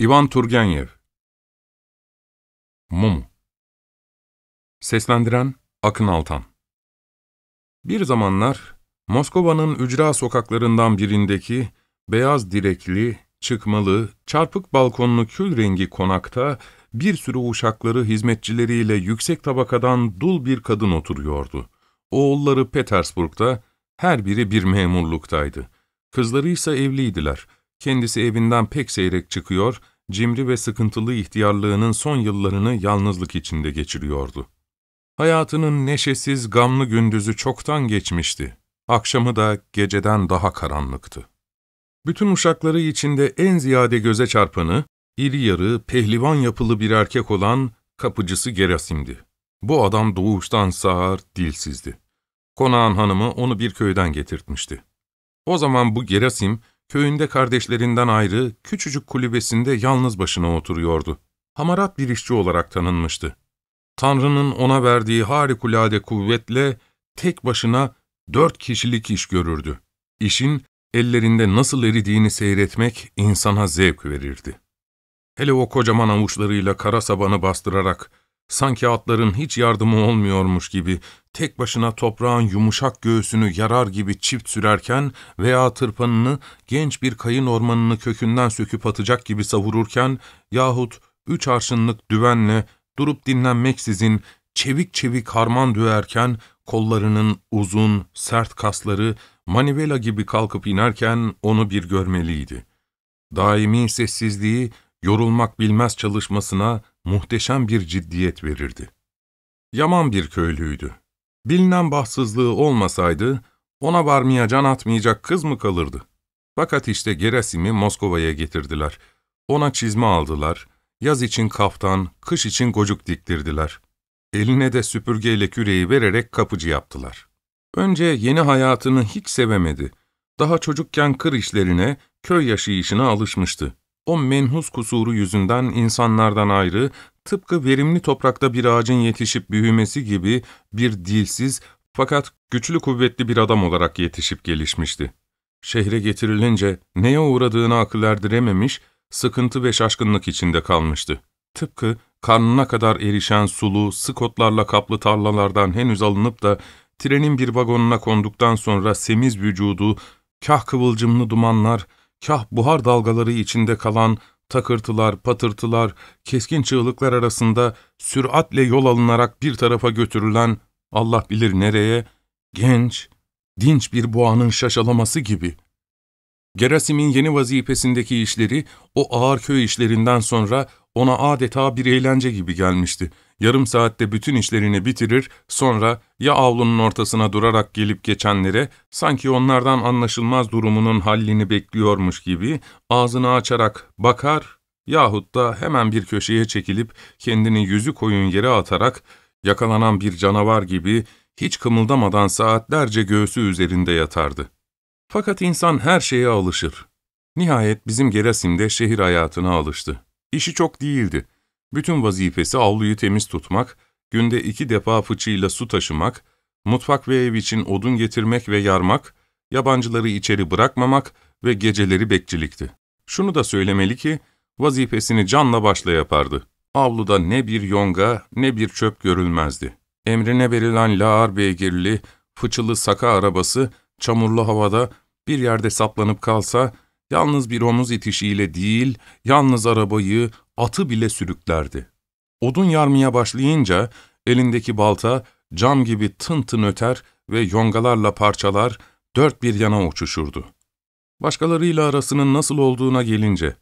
İvan Turgenev Mum Seslendiren Akın Altan Bir zamanlar Moskova'nın ücra sokaklarından birindeki beyaz direkli, çıkmalı, çarpık balkonlu kül rengi konakta bir sürü uşakları hizmetçileriyle yüksek tabakadan dul bir kadın oturuyordu. Oğulları Petersburg'da, her biri bir memurluktaydı. Kızları ise evliydiler.'' Kendisi evinden pek seyrek çıkıyor, cimri ve sıkıntılı ihtiyarlığının son yıllarını yalnızlık içinde geçiriyordu. Hayatının neşesiz, gamlı gündüzü çoktan geçmişti. Akşamı da geceden daha karanlıktı. Bütün uşakları içinde en ziyade göze çarpanı, iri yarı, pehlivan yapılı bir erkek olan kapıcısı Gerasim'di. Bu adam doğuştan sağır, dilsizdi. Konağın hanımı onu bir köyden getirtmişti. O zaman bu Gerasim, Köyünde kardeşlerinden ayrı, küçücük kulübesinde yalnız başına oturuyordu. Hamarat bir işçi olarak tanınmıştı. Tanrı'nın ona verdiği harikulade kuvvetle tek başına dört kişilik iş görürdü. İşin ellerinde nasıl eridiğini seyretmek insana zevk verirdi. Hele o kocaman avuçlarıyla kara sabanı bastırarak Sanki atların hiç yardımı olmuyormuş gibi tek başına toprağın yumuşak göğsünü yarar gibi çift sürerken veya tırpanını genç bir kayın ormanını kökünden söküp atacak gibi savururken yahut üç arşınlık düvenle durup dinlenmeksizin çevik çevik harman düerken kollarının uzun, sert kasları manivela gibi kalkıp inerken onu bir görmeliydi. Daimi sessizliği yorulmak bilmez çalışmasına muhteşem bir ciddiyet verirdi. Yaman bir köylüydü. Bilinen bahtsızlığı olmasaydı, ona varmaya can atmayacak kız mı kalırdı? Fakat işte Gerasim'i Moskova'ya getirdiler. Ona çizme aldılar, yaz için kaftan, kış için gocuk diktirdiler. Eline de süpürgeyle küreği vererek kapıcı yaptılar. Önce yeni hayatını hiç sevemedi. Daha çocukken kır işlerine, köy yaşı işine alışmıştı o menhus kusuru yüzünden insanlardan ayrı, tıpkı verimli toprakta bir ağacın yetişip büyümesi gibi bir dilsiz fakat güçlü kuvvetli bir adam olarak yetişip gelişmişti. Şehre getirilince neye uğradığını akıl erdirememiş, sıkıntı ve şaşkınlık içinde kalmıştı. Tıpkı karnına kadar erişen sulu, skotlarla kaplı tarlalardan henüz alınıp da trenin bir vagonuna konduktan sonra semiz vücudu, kah kıvılcımlı dumanlar, kah buhar dalgaları içinde kalan takırtılar, patırtılar, keskin çığlıklar arasında süratle yol alınarak bir tarafa götürülen, Allah bilir nereye, genç, dinç bir boğanın şaşalaması gibi. Gerasim'in yeni vazifesindeki işleri o ağır köy işlerinden sonra ona adeta bir eğlence gibi gelmişti.'' Yarım saatte bütün işlerini bitirir, sonra ya avlunun ortasına durarak gelip geçenlere, sanki onlardan anlaşılmaz durumunun hallini bekliyormuş gibi ağzını açarak bakar yahut da hemen bir köşeye çekilip kendini yüzü koyun yere atarak yakalanan bir canavar gibi hiç kımıldamadan saatlerce göğsü üzerinde yatardı. Fakat insan her şeye alışır. Nihayet bizim gerasimde şehir hayatına alıştı. İşi çok değildi. Bütün vazifesi avluyu temiz tutmak, günde iki defa fıçıyla su taşımak, mutfak ve ev için odun getirmek ve yarmak, yabancıları içeri bırakmamak ve geceleri bekçilikti. Şunu da söylemeli ki, vazifesini canla başla yapardı. Avluda ne bir yonga ne bir çöp görülmezdi. Emrine verilen lağar beygirli, fıçılı saka arabası, çamurlu havada bir yerde saplanıp kalsa, yalnız bir omuz itişiyle değil, yalnız arabayı, atı bile sürüklerdi. Odun yarmaya başlayınca elindeki balta cam gibi tın tın öter ve yongalarla parçalar dört bir yana uçuşurdu. Başkalarıyla arasının nasıl olduğuna gelince,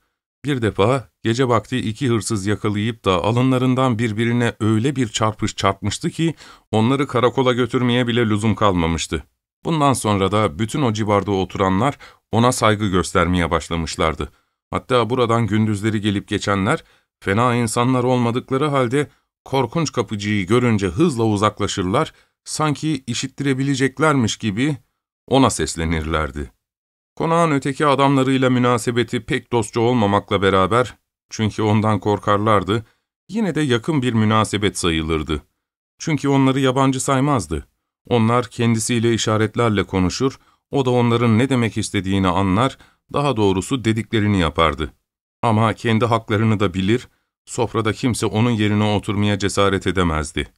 bir defa gece vakti iki hırsız yakalayıp da alınlarından birbirine öyle bir çarpış çarpmıştı ki onları karakola götürmeye bile lüzum kalmamıştı. Bundan sonra da bütün o civarda oturanlar ona saygı göstermeye başlamışlardı.'' Hatta buradan gündüzleri gelip geçenler, fena insanlar olmadıkları halde korkunç kapıcıyı görünce hızla uzaklaşırlar, sanki işittirebileceklermiş gibi ona seslenirlerdi. Konağın öteki adamlarıyla münasebeti pek dostça olmamakla beraber, çünkü ondan korkarlardı, yine de yakın bir münasebet sayılırdı. Çünkü onları yabancı saymazdı. Onlar kendisiyle işaretlerle konuşur, o da onların ne demek istediğini anlar, daha doğrusu dediklerini yapardı. Ama kendi haklarını da bilir, sofrada kimse onun yerine oturmaya cesaret edemezdi.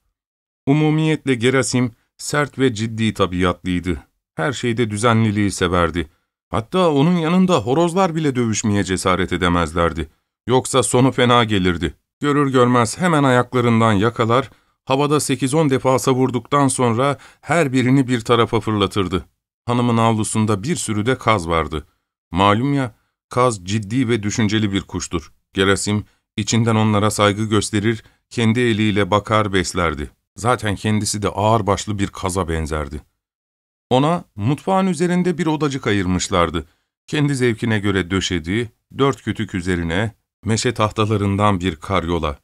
Umumiyetle Gerasim sert ve ciddi tabiatlıydı. Her şeyde düzenliliği severdi. Hatta onun yanında horozlar bile dövüşmeye cesaret edemezlerdi. Yoksa sonu fena gelirdi. Görür görmez hemen ayaklarından yakalar, havada 8-10 defa savurduktan sonra her birini bir tarafa fırlatırdı. Hanımın avlusunda bir sürü de kaz vardı.'' Malum ya, kaz ciddi ve düşünceli bir kuştur. Gerasim, içinden onlara saygı gösterir, kendi eliyle bakar beslerdi. Zaten kendisi de ağırbaşlı bir kaza benzerdi. Ona mutfağın üzerinde bir odacık ayırmışlardı. Kendi zevkine göre döşediği, dört kütük üzerine, meşe tahtalarından bir karyola,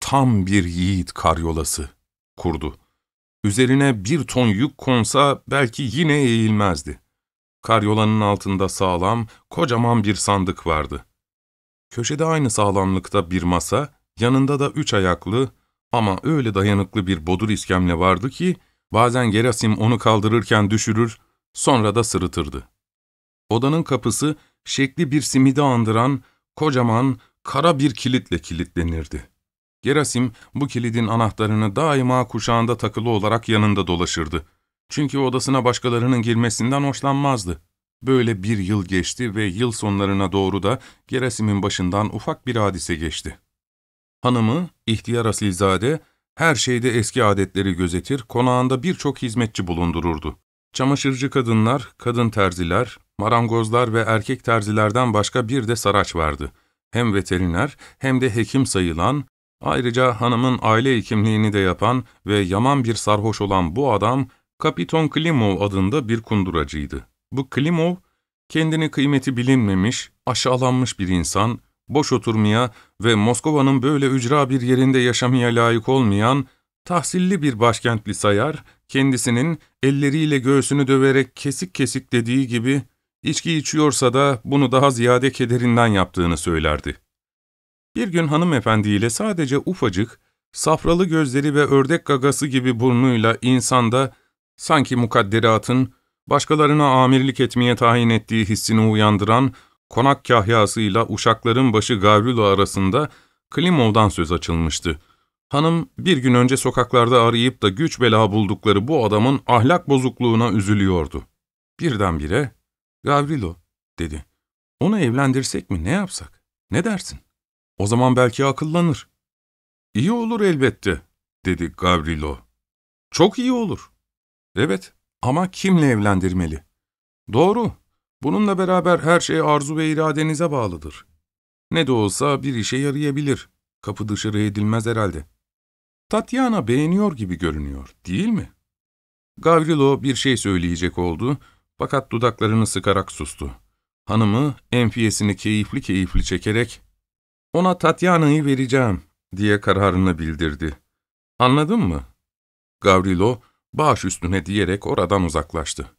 tam bir yiğit karyolası kurdu. Üzerine bir ton yük konsa belki yine eğilmezdi. Karyolanın altında sağlam, kocaman bir sandık vardı. Köşede aynı sağlamlıkta bir masa, yanında da üç ayaklı ama öyle dayanıklı bir bodur iskemle vardı ki, bazen Gerasim onu kaldırırken düşürür, sonra da sırıtırdı. Odanın kapısı, şekli bir simidi andıran, kocaman, kara bir kilitle kilitlenirdi. Gerasim bu kilidin anahtarını daima kuşağında takılı olarak yanında dolaşırdı. Çünkü odasına başkalarının girmesinden hoşlanmazdı. Böyle bir yıl geçti ve yıl sonlarına doğru da Gerasim'in başından ufak bir hadise geçti. Hanımı, ihtiyar asilzade, her şeyde eski adetleri gözetir, konağında birçok hizmetçi bulundururdu. Çamaşırcı kadınlar, kadın terziler, marangozlar ve erkek terzilerden başka bir de saraç vardı. Hem veteriner hem de hekim sayılan, ayrıca hanımın aile hekimliğini de yapan ve yaman bir sarhoş olan bu adam, Kapiton Klimov adında bir kunduracıydı. Bu Klimov, kendini kıymeti bilinmemiş, aşağılanmış bir insan, boş oturmaya ve Moskova'nın böyle ücra bir yerinde yaşamaya layık olmayan, tahsilli bir başkentli sayar, kendisinin elleriyle göğsünü döverek kesik kesik dediği gibi, içki içiyorsa da bunu daha ziyade kederinden yaptığını söylerdi. Bir gün hanımefendiyle sadece ufacık, safralı gözleri ve ördek gagası gibi burnuyla insanda, Sanki mukadderatın, başkalarına amirlik etmeye tayin ettiği hissini uyandıran konak kahyasıyla uşakların başı Gavrilo arasında Klimov'dan söz açılmıştı. Hanım bir gün önce sokaklarda arayıp da güç bela buldukları bu adamın ahlak bozukluğuna üzülüyordu. Birdenbire Gavrilo dedi. Onu evlendirsek mi ne yapsak? Ne dersin? O zaman belki akıllanır. İyi olur elbette dedi Gavrilo. Çok iyi olur. Evet ama kimle evlendirmeli? Doğru. Bununla beraber her şey arzu ve iradenize bağlıdır. Ne de olsa bir işe yarayabilir. Kapı dışarı edilmez herhalde. Tatyana beğeniyor gibi görünüyor, değil mi? Gavrilo bir şey söyleyecek oldu fakat dudaklarını sıkarak sustu. Hanımı enfiyesini keyifli keyifli çekerek ''Ona Tatyana'yı vereceğim.'' diye kararını bildirdi. ''Anladın mı?'' Gavrilo baş üstüne diyerek oradan uzaklaştı.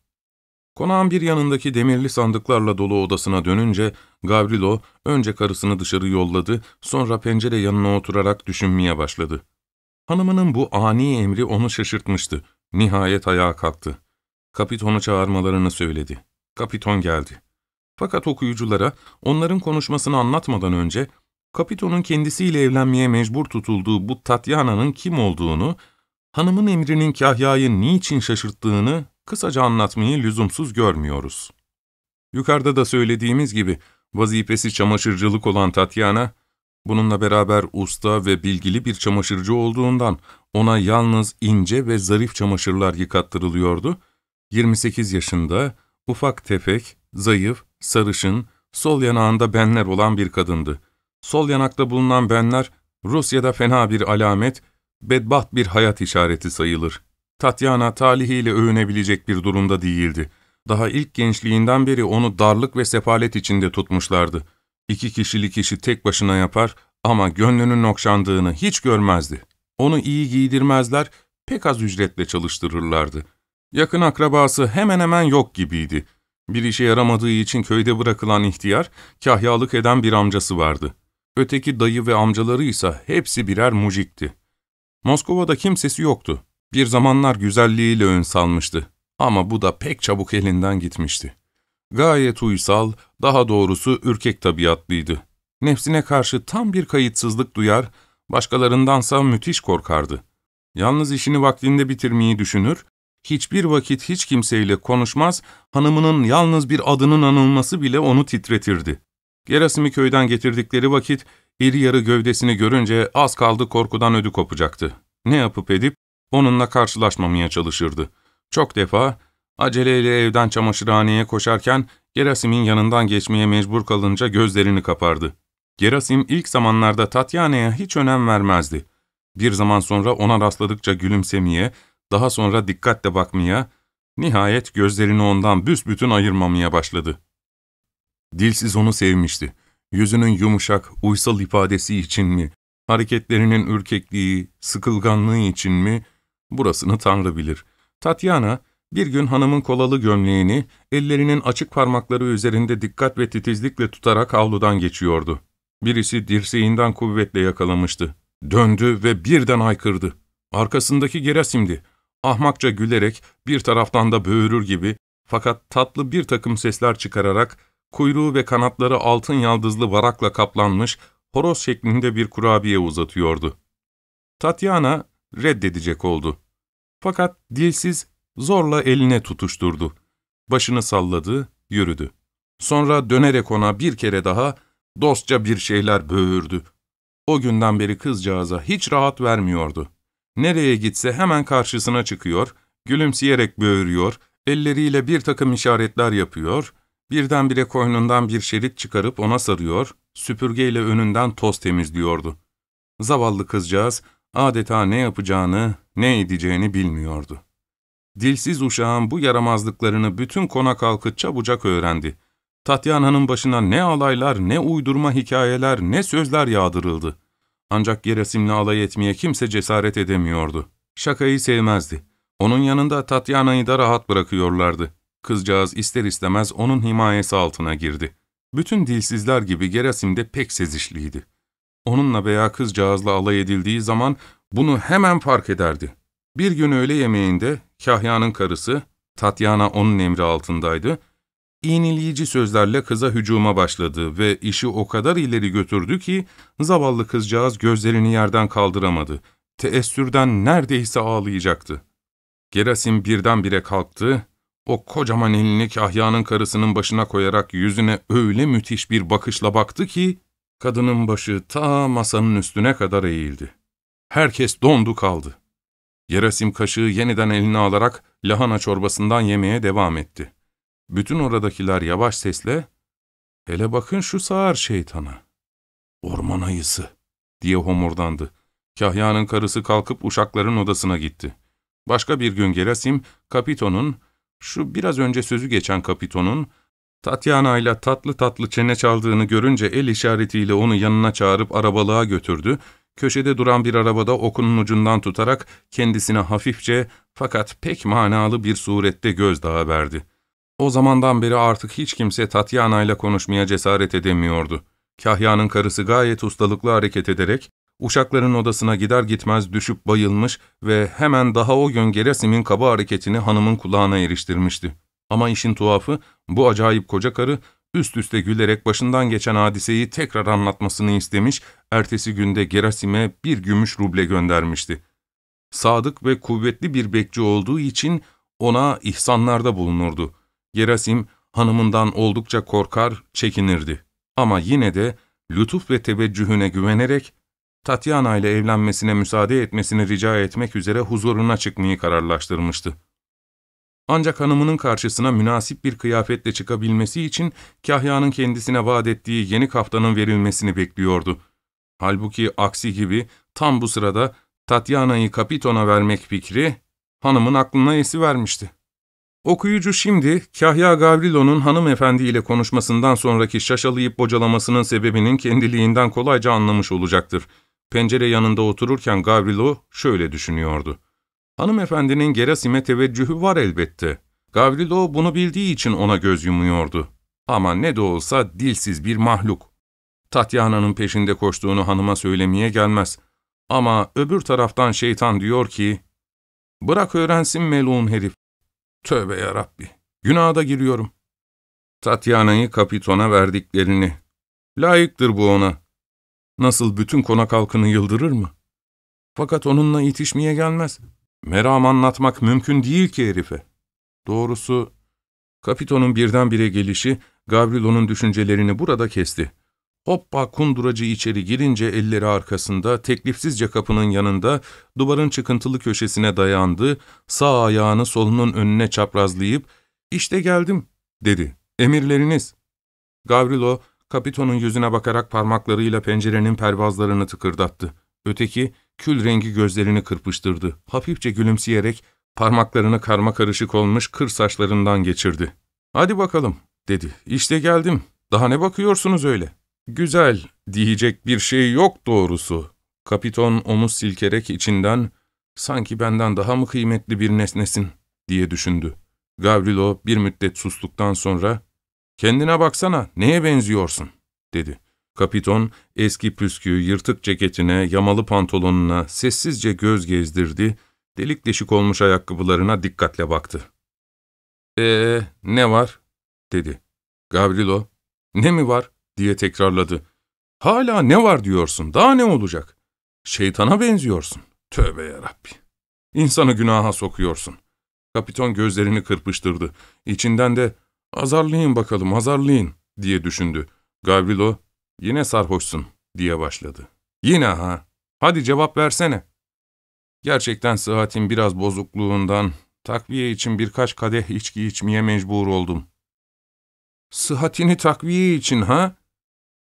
Konağın bir yanındaki demirli sandıklarla dolu odasına dönünce Gavrilo önce karısını dışarı yolladı, sonra pencere yanına oturarak düşünmeye başladı. Hanımının bu ani emri onu şaşırtmıştı. Nihayet ayağa kalktı. Kapitonu çağırmalarını söyledi. Kapiton geldi. Fakat okuyuculara onların konuşmasını anlatmadan önce Kapiton'un kendisiyle evlenmeye mecbur tutulduğu bu Tatyana'nın kim olduğunu, hanımın emrinin Kahya'yı niçin şaşırttığını kısaca anlatmayı lüzumsuz görmüyoruz. Yukarıda da söylediğimiz gibi vazifesi çamaşırcılık olan Tatyana, bununla beraber usta ve bilgili bir çamaşırcı olduğundan ona yalnız ince ve zarif çamaşırlar yıkattırılıyordu, 28 yaşında, ufak tefek, zayıf, sarışın, sol yanağında benler olan bir kadındı. Sol yanakta bulunan benler, Rusya'da fena bir alamet bedbaht bir hayat işareti sayılır. Tatyana talihiyle övünebilecek bir durumda değildi. Daha ilk gençliğinden beri onu darlık ve sefalet içinde tutmuşlardı. İki kişilik işi tek başına yapar ama gönlünün okşandığını hiç görmezdi. Onu iyi giydirmezler, pek az ücretle çalıştırırlardı. Yakın akrabası hemen hemen yok gibiydi. Bir işe yaramadığı için köyde bırakılan ihtiyar, kahyalık eden bir amcası vardı. Öteki dayı ve amcaları ise hepsi birer mucikti. Moskova'da kimsesi yoktu. Bir zamanlar güzelliğiyle ön salmıştı. Ama bu da pek çabuk elinden gitmişti. Gayet uysal, daha doğrusu ürkek tabiatlıydı. Nefsine karşı tam bir kayıtsızlık duyar, başkalarındansa müthiş korkardı. Yalnız işini vaktinde bitirmeyi düşünür, hiçbir vakit hiç kimseyle konuşmaz, hanımının yalnız bir adının anılması bile onu titretirdi. Gerasim'i köyden getirdikleri vakit İri yarı gövdesini görünce az kaldı korkudan ödü kopacaktı. Ne yapıp edip onunla karşılaşmamaya çalışırdı. Çok defa aceleyle evden çamaşırhaneye koşarken Gerasim'in yanından geçmeye mecbur kalınca gözlerini kapardı. Gerasim ilk zamanlarda Tatyana'ya hiç önem vermezdi. Bir zaman sonra ona rastladıkça gülümsemeye, daha sonra dikkatle bakmaya, nihayet gözlerini ondan büsbütün ayırmamaya başladı. Dilsiz onu sevmişti yüzünün yumuşak, uysal ifadesi için mi, hareketlerinin ürkekliği, sıkılganlığı için mi, burasını Tanrı bilir. Tatyana, bir gün hanımın kolalı gömleğini, ellerinin açık parmakları üzerinde dikkat ve titizlikle tutarak avludan geçiyordu. Birisi dirseğinden kuvvetle yakalamıştı. Döndü ve birden aykırdı. Arkasındaki Gerasim'di. Ahmakça gülerek, bir taraftan da böğürür gibi, fakat tatlı bir takım sesler çıkararak kuyruğu ve kanatları altın yaldızlı varakla kaplanmış, horoz şeklinde bir kurabiye uzatıyordu. Tatyana reddedecek oldu. Fakat dilsiz zorla eline tutuşturdu. Başını salladı, yürüdü. Sonra dönerek ona bir kere daha dostça bir şeyler böğürdü. O günden beri kızcağıza hiç rahat vermiyordu. Nereye gitse hemen karşısına çıkıyor, gülümseyerek böğürüyor, elleriyle bir takım işaretler yapıyor, Birdenbire koynundan bir şerit çıkarıp ona sarıyor, süpürgeyle önünden toz temizliyordu. Zavallı kızcağız adeta ne yapacağını, ne edeceğini bilmiyordu. Dilsiz uşağın bu yaramazlıklarını bütün konak halkı çabucak öğrendi. Tatyana'nın başına ne alaylar, ne uydurma hikayeler, ne sözler yağdırıldı. Ancak Gerasim'le alay etmeye kimse cesaret edemiyordu. Şakayı sevmezdi. Onun yanında Tatyana'yı da rahat bırakıyorlardı. Kızcağız ister istemez onun himayesi altına girdi. Bütün dilsizler gibi Gerasim de pek sezişliydi. Onunla veya kızcağızla alay edildiği zaman bunu hemen fark ederdi. Bir gün öğle yemeğinde Kahya'nın karısı, Tatyana onun emri altındaydı, iğneleyici sözlerle kıza hücuma başladı ve işi o kadar ileri götürdü ki zavallı kızcağız gözlerini yerden kaldıramadı. Teessürden neredeyse ağlayacaktı. Gerasim birdenbire kalktı, o kocaman elini kahyanın karısının başına koyarak yüzüne öyle müthiş bir bakışla baktı ki, kadının başı ta masanın üstüne kadar eğildi. Herkes dondu kaldı. Yerasim kaşığı yeniden eline alarak lahana çorbasından yemeye devam etti. Bütün oradakiler yavaş sesle, ''Hele bakın şu sağır şeytana, orman ayısı.'' diye homurdandı. Kahya'nın karısı kalkıp uşakların odasına gitti. Başka bir gün Gerasim, Kapito'nun şu biraz önce sözü geçen kapitonun, Tatyana ile tatlı tatlı çene çaldığını görünce el işaretiyle onu yanına çağırıp arabalığa götürdü, köşede duran bir arabada okunun ucundan tutarak kendisine hafifçe fakat pek manalı bir surette gözdağı verdi. O zamandan beri artık hiç kimse Tatyana ile konuşmaya cesaret edemiyordu. Kahya'nın karısı gayet ustalıklı hareket ederek Uşakların odasına gider gitmez düşüp bayılmış ve hemen daha o gün Gerasim'in kaba hareketini hanımın kulağına eriştirmişti. Ama işin tuhafı bu acayip koca karı üst üste gülerek başından geçen hadiseyi tekrar anlatmasını istemiş, ertesi günde Gerasim'e bir gümüş ruble göndermişti. Sadık ve kuvvetli bir bekçi olduğu için ona ihsanlarda bulunurdu. Gerasim hanımından oldukça korkar, çekinirdi. Ama yine de lütuf ve teveccühüne güvenerek Tatyana ile evlenmesine müsaade etmesini rica etmek üzere huzuruna çıkmayı kararlaştırmıştı. Ancak hanımının karşısına münasip bir kıyafetle çıkabilmesi için Kahya'nın kendisine vaat ettiği yeni kaftanın verilmesini bekliyordu. Halbuki aksi gibi tam bu sırada Tatyana'yı Kapiton'a vermek fikri hanımın aklına esivermişti. Okuyucu şimdi Kahya Gavrilo'nun hanımefendi ile konuşmasından sonraki şaşalayıp bocalamasının sebebinin kendiliğinden kolayca anlamış olacaktır. Pencere yanında otururken Gavrilo şöyle düşünüyordu. Hanımefendinin Gerasim'e teveccühü var elbette. Gavrilo bunu bildiği için ona göz yumuyordu. Ama ne de olsa dilsiz bir mahluk. Tatyana'nın peşinde koştuğunu hanıma söylemeye gelmez. Ama öbür taraftan şeytan diyor ki, ''Bırak öğrensin melun herif. Tövbe yarabbi, günaha da giriyorum.'' Tatyana'yı kapitona verdiklerini. Layıktır bu ona. Nasıl bütün konak halkını yıldırır mı? Fakat onunla itişmeye gelmez. Meram anlatmak mümkün değil ki herife. Doğrusu, Kapito'nun birdenbire gelişi Gavrilo'nun düşüncelerini burada kesti. Hoppa kunduracı içeri girince elleri arkasında, teklifsizce kapının yanında, duvarın çıkıntılı köşesine dayandı, sağ ayağını solunun önüne çaprazlayıp, ''İşte geldim.'' dedi. ''Emirleriniz.'' Gavrilo, Kapito'nun yüzüne bakarak parmaklarıyla pencerenin pervazlarını tıkırdattı. Öteki, kül rengi gözlerini kırpıştırdı. Hafifçe gülümseyerek parmaklarını karma karışık olmuş kır saçlarından geçirdi. ''Hadi bakalım.'' dedi. ''İşte geldim. Daha ne bakıyorsunuz öyle?'' ''Güzel. Diyecek bir şey yok doğrusu.'' Kapiton omuz silkerek içinden ''Sanki benden daha mı kıymetli bir nesnesin?'' diye düşündü. Gavrilo bir müddet sustuktan sonra ''Kendine baksana, neye benziyorsun?'' dedi. Kapiton eski püskü, yırtık ceketine, yamalı pantolonuna sessizce göz gezdirdi, delik deşik olmuş ayakkabılarına dikkatle baktı. ''Ee, ne var?'' dedi. Gavrilo, ''Ne mi var?'' diye tekrarladı. ''Hala ne var diyorsun, daha ne olacak? Şeytana benziyorsun. Tövbe yarabbi. İnsanı günaha sokuyorsun.'' Kapiton gözlerini kırpıştırdı. İçinden de ''Azarlayın bakalım, azarlayın.'' diye düşündü. Gavrilo, ''Yine sarhoşsun.'' diye başladı. ''Yine ha? Hadi cevap versene.'' Gerçekten sıhhatin biraz bozukluğundan takviye için birkaç kadeh içki içmeye mecbur oldum. Sıhhatini takviye için ha?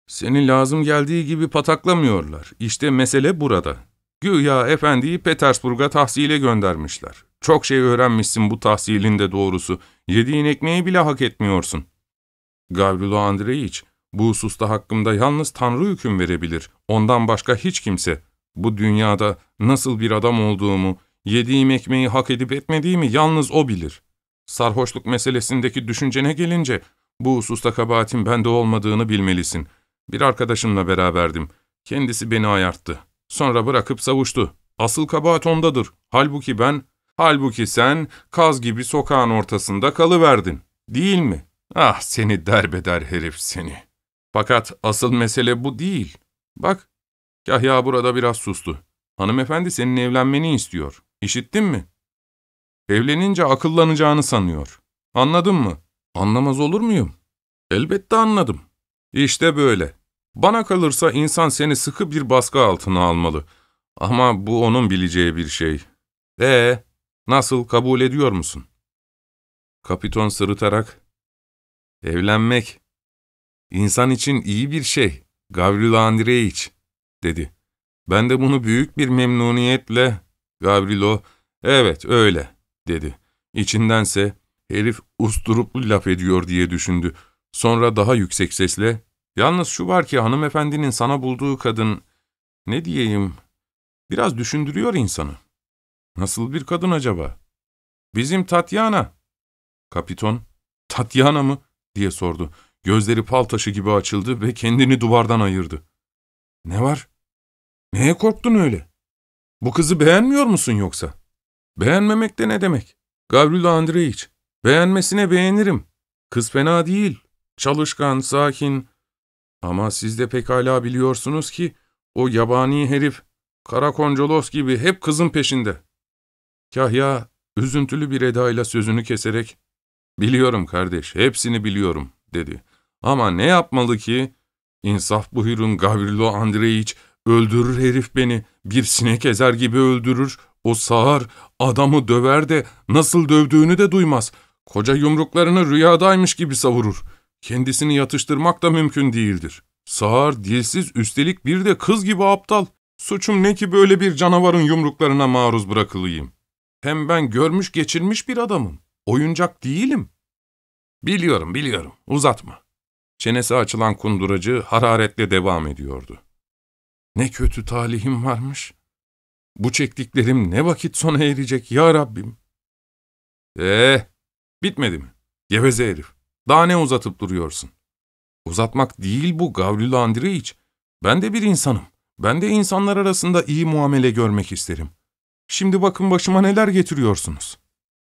Seni lazım geldiği gibi pataklamıyorlar. İşte mesele burada. Güya efendiyi Petersburg'a tahsile göndermişler. Çok şey öğrenmişsin bu tahsilin de doğrusu. Yediğin ekmeği bile hak etmiyorsun. Gavrilo Andreyiç, bu hususta hakkımda yalnız Tanrı hüküm verebilir. Ondan başka hiç kimse. Bu dünyada nasıl bir adam olduğumu, yediğim ekmeği hak edip etmediğimi yalnız o bilir. Sarhoşluk meselesindeki düşüncene gelince, bu hususta kabahatin bende olmadığını bilmelisin. Bir arkadaşımla beraberdim. Kendisi beni ayarttı. Sonra bırakıp savuştu. Asıl kabahat ondadır. Halbuki ben Halbuki sen kaz gibi sokağın ortasında kalıverdin, değil mi? Ah seni derbeder herif seni. Fakat asıl mesele bu değil. Bak, Kahya burada biraz sustu. Hanımefendi senin evlenmeni istiyor. İşittin mi? Evlenince akıllanacağını sanıyor. Anladın mı? Anlamaz olur muyum? Elbette anladım. İşte böyle. Bana kalırsa insan seni sıkı bir baskı altına almalı. Ama bu onun bileceği bir şey. Ee, Nasıl, kabul ediyor musun? Kapiton sırıtarak, ''Evlenmek, insan için iyi bir şey, Gavril Andreyiç.'' dedi. Ben de bunu büyük bir memnuniyetle, Gavrilo, ''Evet, öyle.'' dedi. İçindense, herif usturuplu laf ediyor diye düşündü. Sonra daha yüksek sesle, ''Yalnız şu var ki hanımefendinin sana bulduğu kadın, ne diyeyim, biraz düşündürüyor insanı.'' Nasıl bir kadın acaba? Bizim Tatyana. Kapiton, Tatyana mı? diye sordu. Gözleri pal taşı gibi açıldı ve kendini duvardan ayırdı. Ne var? Neye korktun öyle? Bu kızı beğenmiyor musun yoksa? Beğenmemek de ne demek? Gavrilo Andreiç, beğenmesine beğenirim. Kız fena değil. Çalışkan, sakin. Ama siz de pekala biliyorsunuz ki o yabani herif Karakoncolos gibi hep kızın peşinde. Kahya üzüntülü bir edayla sözünü keserek ''Biliyorum kardeş, hepsini biliyorum.'' dedi. ''Ama ne yapmalı ki? İnsaf buyurun Gavrilo Andreiç, öldürür herif beni, bir sinek ezer gibi öldürür, o sağar, adamı döver de nasıl dövdüğünü de duymaz. Koca yumruklarını rüyadaymış gibi savurur. Kendisini yatıştırmak da mümkün değildir. Sağar, dilsiz, üstelik bir de kız gibi aptal. Suçum ne ki böyle bir canavarın yumruklarına maruz bırakılayım?'' Hem ben görmüş geçirmiş bir adamım. Oyuncak değilim. Biliyorum, biliyorum. Uzatma. Çenesi açılan kunduracı hararetle devam ediyordu. Ne kötü talihim varmış. Bu çektiklerim ne vakit sona erecek ya Rabbim. Eee, eh, bitmedi mi? Geveze herif. Daha ne uzatıp duruyorsun? Uzatmak değil bu Gavlül Andreiç. Ben de bir insanım. Ben de insanlar arasında iyi muamele görmek isterim. Şimdi bakın başıma neler getiriyorsunuz.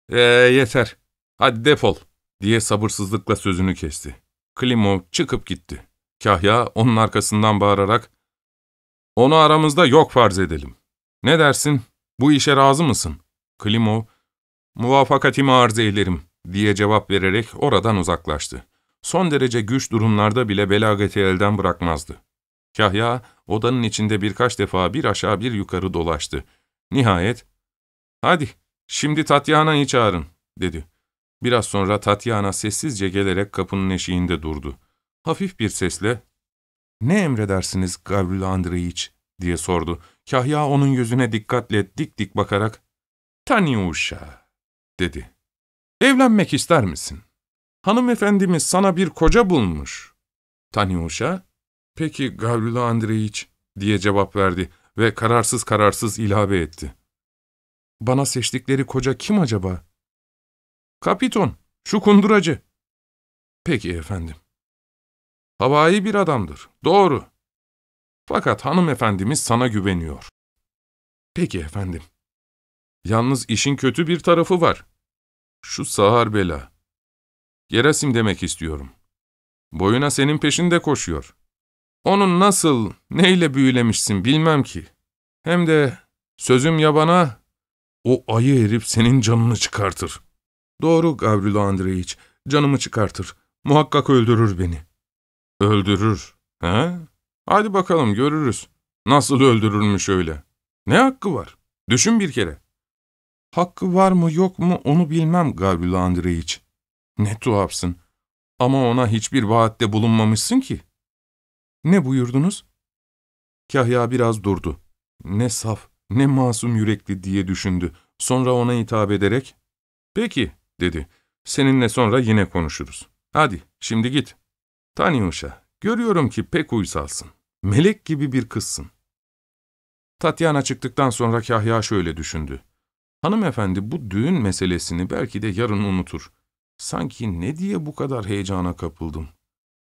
Ee yeter. Hadi defol diye sabırsızlıkla sözünü kesti. Klimov çıkıp gitti. Kahya onun arkasından bağırarak ''Onu aramızda yok farz edelim. Ne dersin? Bu işe razı mısın?'' Klimov ''Muvafakatimi arz eylerim.'' diye cevap vererek oradan uzaklaştı. Son derece güç durumlarda bile belageti elden bırakmazdı. Kahya odanın içinde birkaç defa bir aşağı bir yukarı dolaştı. Nihayet, ''Hadi, şimdi Tatyana'yı çağırın.'' dedi. Biraz sonra Tatyana sessizce gelerek kapının eşiğinde durdu. Hafif bir sesle, ''Ne emredersiniz Gavril Andreyiç?'' diye sordu. Kahya onun yüzüne dikkatle dik dik bakarak, ''Tanyuşa'' dedi. ''Evlenmek ister misin? Hanımefendimiz sana bir koca bulmuş.'' Tanyuşa, ''Peki Gavrilo Andreyiç'' diye cevap verdi ve kararsız kararsız ilave etti. Bana seçtikleri koca kim acaba? Kapiton, şu kunduracı. Peki efendim. Havai bir adamdır, doğru. Fakat hanımefendimiz sana güveniyor. Peki efendim. Yalnız işin kötü bir tarafı var. Şu Sahar Bela. Gerasim demek istiyorum. Boyuna senin peşinde koşuyor. Onun nasıl, neyle büyülemişsin bilmem ki. Hem de sözüm yabana, o ayı erip senin canını çıkartır. Doğru Gavrilo Andreyiç, canımı çıkartır. Muhakkak öldürür beni. Öldürür, he? Hadi bakalım görürüz. Nasıl öldürürmüş öyle? Ne hakkı var? Düşün bir kere. Hakkı var mı yok mu onu bilmem Gavrilo Andreyiç. Ne tuhafsın. Ama ona hiçbir vaatte bulunmamışsın ki. Ne buyurdunuz? Kahya biraz durdu. Ne saf, ne masum yürekli diye düşündü. Sonra ona hitap ederek, ''Peki'' dedi. ''Seninle sonra yine konuşuruz. Hadi, şimdi git. Tanyuşa, görüyorum ki pek uysalsın. Melek gibi bir kızsın.'' Tatyana çıktıktan sonra Kahya şöyle düşündü. Hanımefendi bu düğün meselesini belki de yarın unutur. Sanki ne diye bu kadar heyecana kapıldım.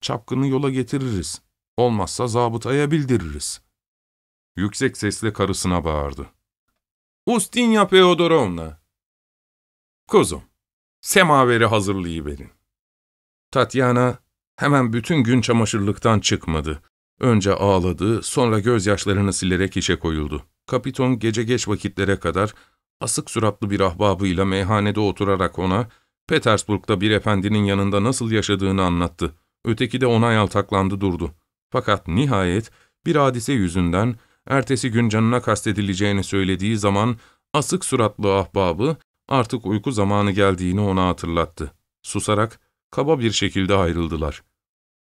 Çapkını yola getiririz. Olmazsa zabıtaya bildiririz. Yüksek sesle karısına bağırdı. Ustinya Feodorovna. Kuzum, semaveri hazırlayıverin. Tatyana hemen bütün gün çamaşırlıktan çıkmadı. Önce ağladı, sonra gözyaşlarını silerek işe koyuldu. Kapiton gece geç vakitlere kadar asık suratlı bir ahbabıyla meyhanede oturarak ona, Petersburg'da bir efendinin yanında nasıl yaşadığını anlattı. Öteki de ona yaltaklandı durdu. Fakat nihayet bir hadise yüzünden ertesi gün canına kastedileceğini söylediği zaman asık suratlı ahbabı artık uyku zamanı geldiğini ona hatırlattı. Susarak kaba bir şekilde ayrıldılar.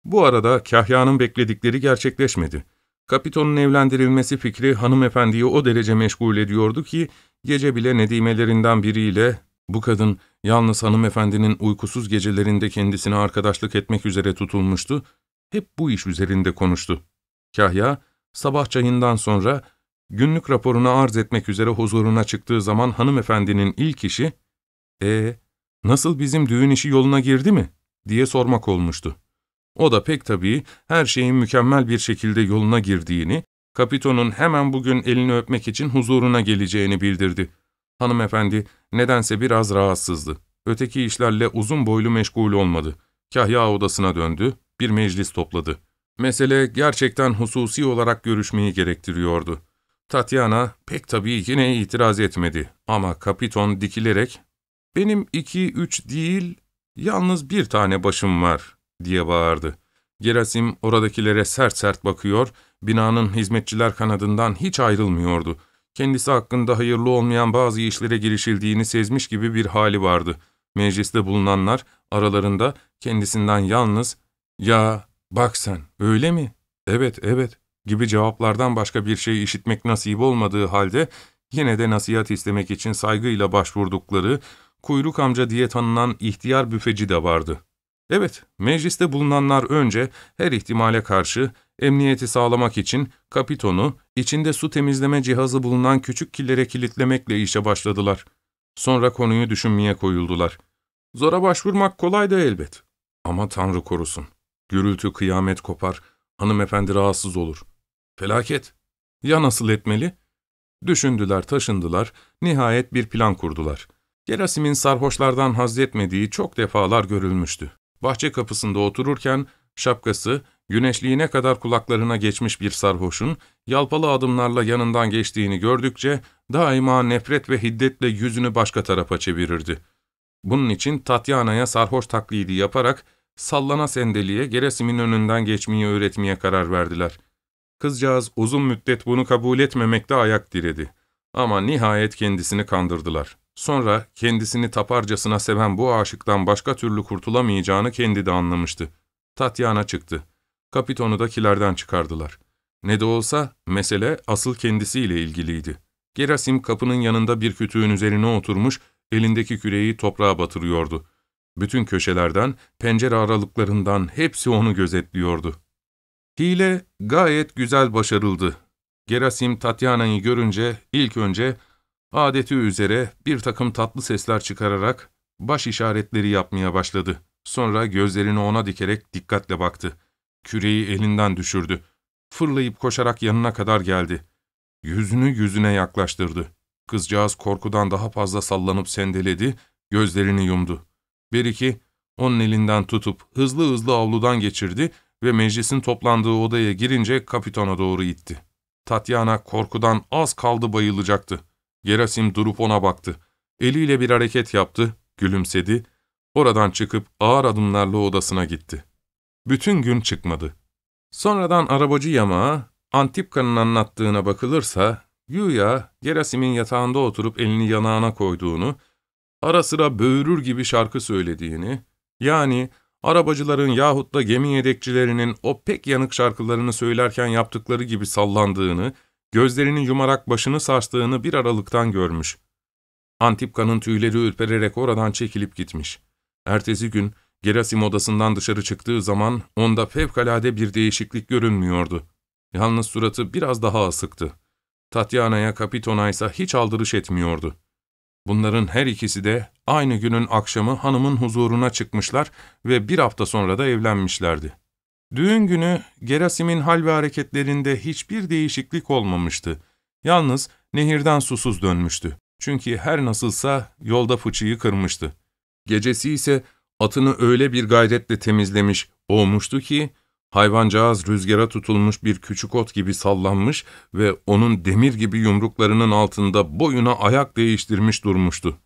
Bu arada Kahya'nın bekledikleri gerçekleşmedi. Kapitonun evlendirilmesi fikri hanımefendiyi o derece meşgul ediyordu ki gece bile nedimelerinden biriyle bu kadın yalnız hanımefendinin uykusuz gecelerinde kendisine arkadaşlık etmek üzere tutulmuştu hep bu iş üzerinde konuştu. Kahya, sabah çayından sonra günlük raporunu arz etmek üzere huzuruna çıktığı zaman hanımefendinin ilk işi, ''Ee, nasıl bizim düğün işi yoluna girdi mi?'' diye sormak olmuştu. O da pek tabii her şeyin mükemmel bir şekilde yoluna girdiğini, kapitonun hemen bugün elini öpmek için huzuruna geleceğini bildirdi. Hanımefendi nedense biraz rahatsızdı. Öteki işlerle uzun boylu meşgul olmadı. Kahya odasına döndü, bir meclis topladı. Mesele gerçekten hususi olarak görüşmeyi gerektiriyordu. Tatyana pek tabii yine itiraz etmedi ama kapiton dikilerek ''Benim iki, üç değil, yalnız bir tane başım var.'' diye bağırdı. Gerasim oradakilere sert sert bakıyor, binanın hizmetçiler kanadından hiç ayrılmıyordu. Kendisi hakkında hayırlı olmayan bazı işlere girişildiğini sezmiş gibi bir hali vardı. Mecliste bulunanlar aralarında kendisinden yalnız ya bak sen öyle mi? Evet evet gibi cevaplardan başka bir şey işitmek nasip olmadığı halde yine de nasihat istemek için saygıyla başvurdukları kuyruk amca diye tanınan ihtiyar büfeci de vardı. Evet, mecliste bulunanlar önce her ihtimale karşı emniyeti sağlamak için kapitonu, içinde su temizleme cihazı bulunan küçük killere kilitlemekle işe başladılar. Sonra konuyu düşünmeye koyuldular. Zora başvurmak kolay da elbet. Ama Tanrı korusun. Gürültü kıyamet kopar, hanımefendi rahatsız olur. Felaket. Ya nasıl etmeli? Düşündüler, taşındılar, nihayet bir plan kurdular. Gerasim'in sarhoşlardan haz etmediği çok defalar görülmüştü. Bahçe kapısında otururken şapkası, güneşliğine kadar kulaklarına geçmiş bir sarhoşun, yalpalı adımlarla yanından geçtiğini gördükçe daima nefret ve hiddetle yüzünü başka tarafa çevirirdi. Bunun için Tatyana'ya sarhoş taklidi yaparak sallana sendeliye Gerasim'in önünden geçmeyi öğretmeye karar verdiler. Kızcağız uzun müddet bunu kabul etmemekte ayak diredi. Ama nihayet kendisini kandırdılar. Sonra kendisini taparcasına seven bu aşıktan başka türlü kurtulamayacağını kendi de anlamıştı. Tatyana çıktı. Kapitonu da kilerden çıkardılar. Ne de olsa mesele asıl kendisiyle ilgiliydi. Gerasim kapının yanında bir kütüğün üzerine oturmuş, elindeki küreği toprağa batırıyordu.'' Bütün köşelerden, pencere aralıklarından hepsi onu gözetliyordu. Hile gayet güzel başarıldı. Gerasim Tatyana'yı görünce ilk önce adeti üzere bir takım tatlı sesler çıkararak baş işaretleri yapmaya başladı. Sonra gözlerini ona dikerek dikkatle baktı. Küreyi elinden düşürdü. Fırlayıp koşarak yanına kadar geldi. Yüzünü yüzüne yaklaştırdı. Kızcağız korkudan daha fazla sallanıp sendeledi, gözlerini yumdu. Beriki, onun elinden tutup hızlı hızlı avludan geçirdi ve meclisin toplandığı odaya girince kapitana doğru itti. Tatyana korkudan az kaldı bayılacaktı. Gerasim durup ona baktı. Eliyle bir hareket yaptı, gülümsedi. Oradan çıkıp ağır adımlarla odasına gitti. Bütün gün çıkmadı. Sonradan arabacı yamağa, Antipka'nın anlattığına bakılırsa, Güya, Gerasim'in yatağında oturup elini yanağına koyduğunu, ara sıra böğürür gibi şarkı söylediğini, yani arabacıların yahut da gemi yedekçilerinin o pek yanık şarkılarını söylerken yaptıkları gibi sallandığını, gözlerinin yumarak başını sarstığını bir aralıktan görmüş. Antipka'nın tüyleri ürpererek oradan çekilip gitmiş. Ertesi gün Gerasim odasından dışarı çıktığı zaman onda fevkalade bir değişiklik görünmüyordu. Yalnız suratı biraz daha asıktı. Tatyana'ya Kapiton'a ise hiç aldırış etmiyordu. Bunların her ikisi de aynı günün akşamı hanımın huzuruna çıkmışlar ve bir hafta sonra da evlenmişlerdi. Düğün günü Gerasim'in hal ve hareketlerinde hiçbir değişiklik olmamıştı. Yalnız nehirden susuz dönmüştü. Çünkü her nasılsa yolda fıçıyı kırmıştı. Gecesi ise atını öyle bir gayretle temizlemiş, olmuştu ki Hayvancağız rüzgara tutulmuş bir küçük ot gibi sallanmış ve onun demir gibi yumruklarının altında boyuna ayak değiştirmiş durmuştu.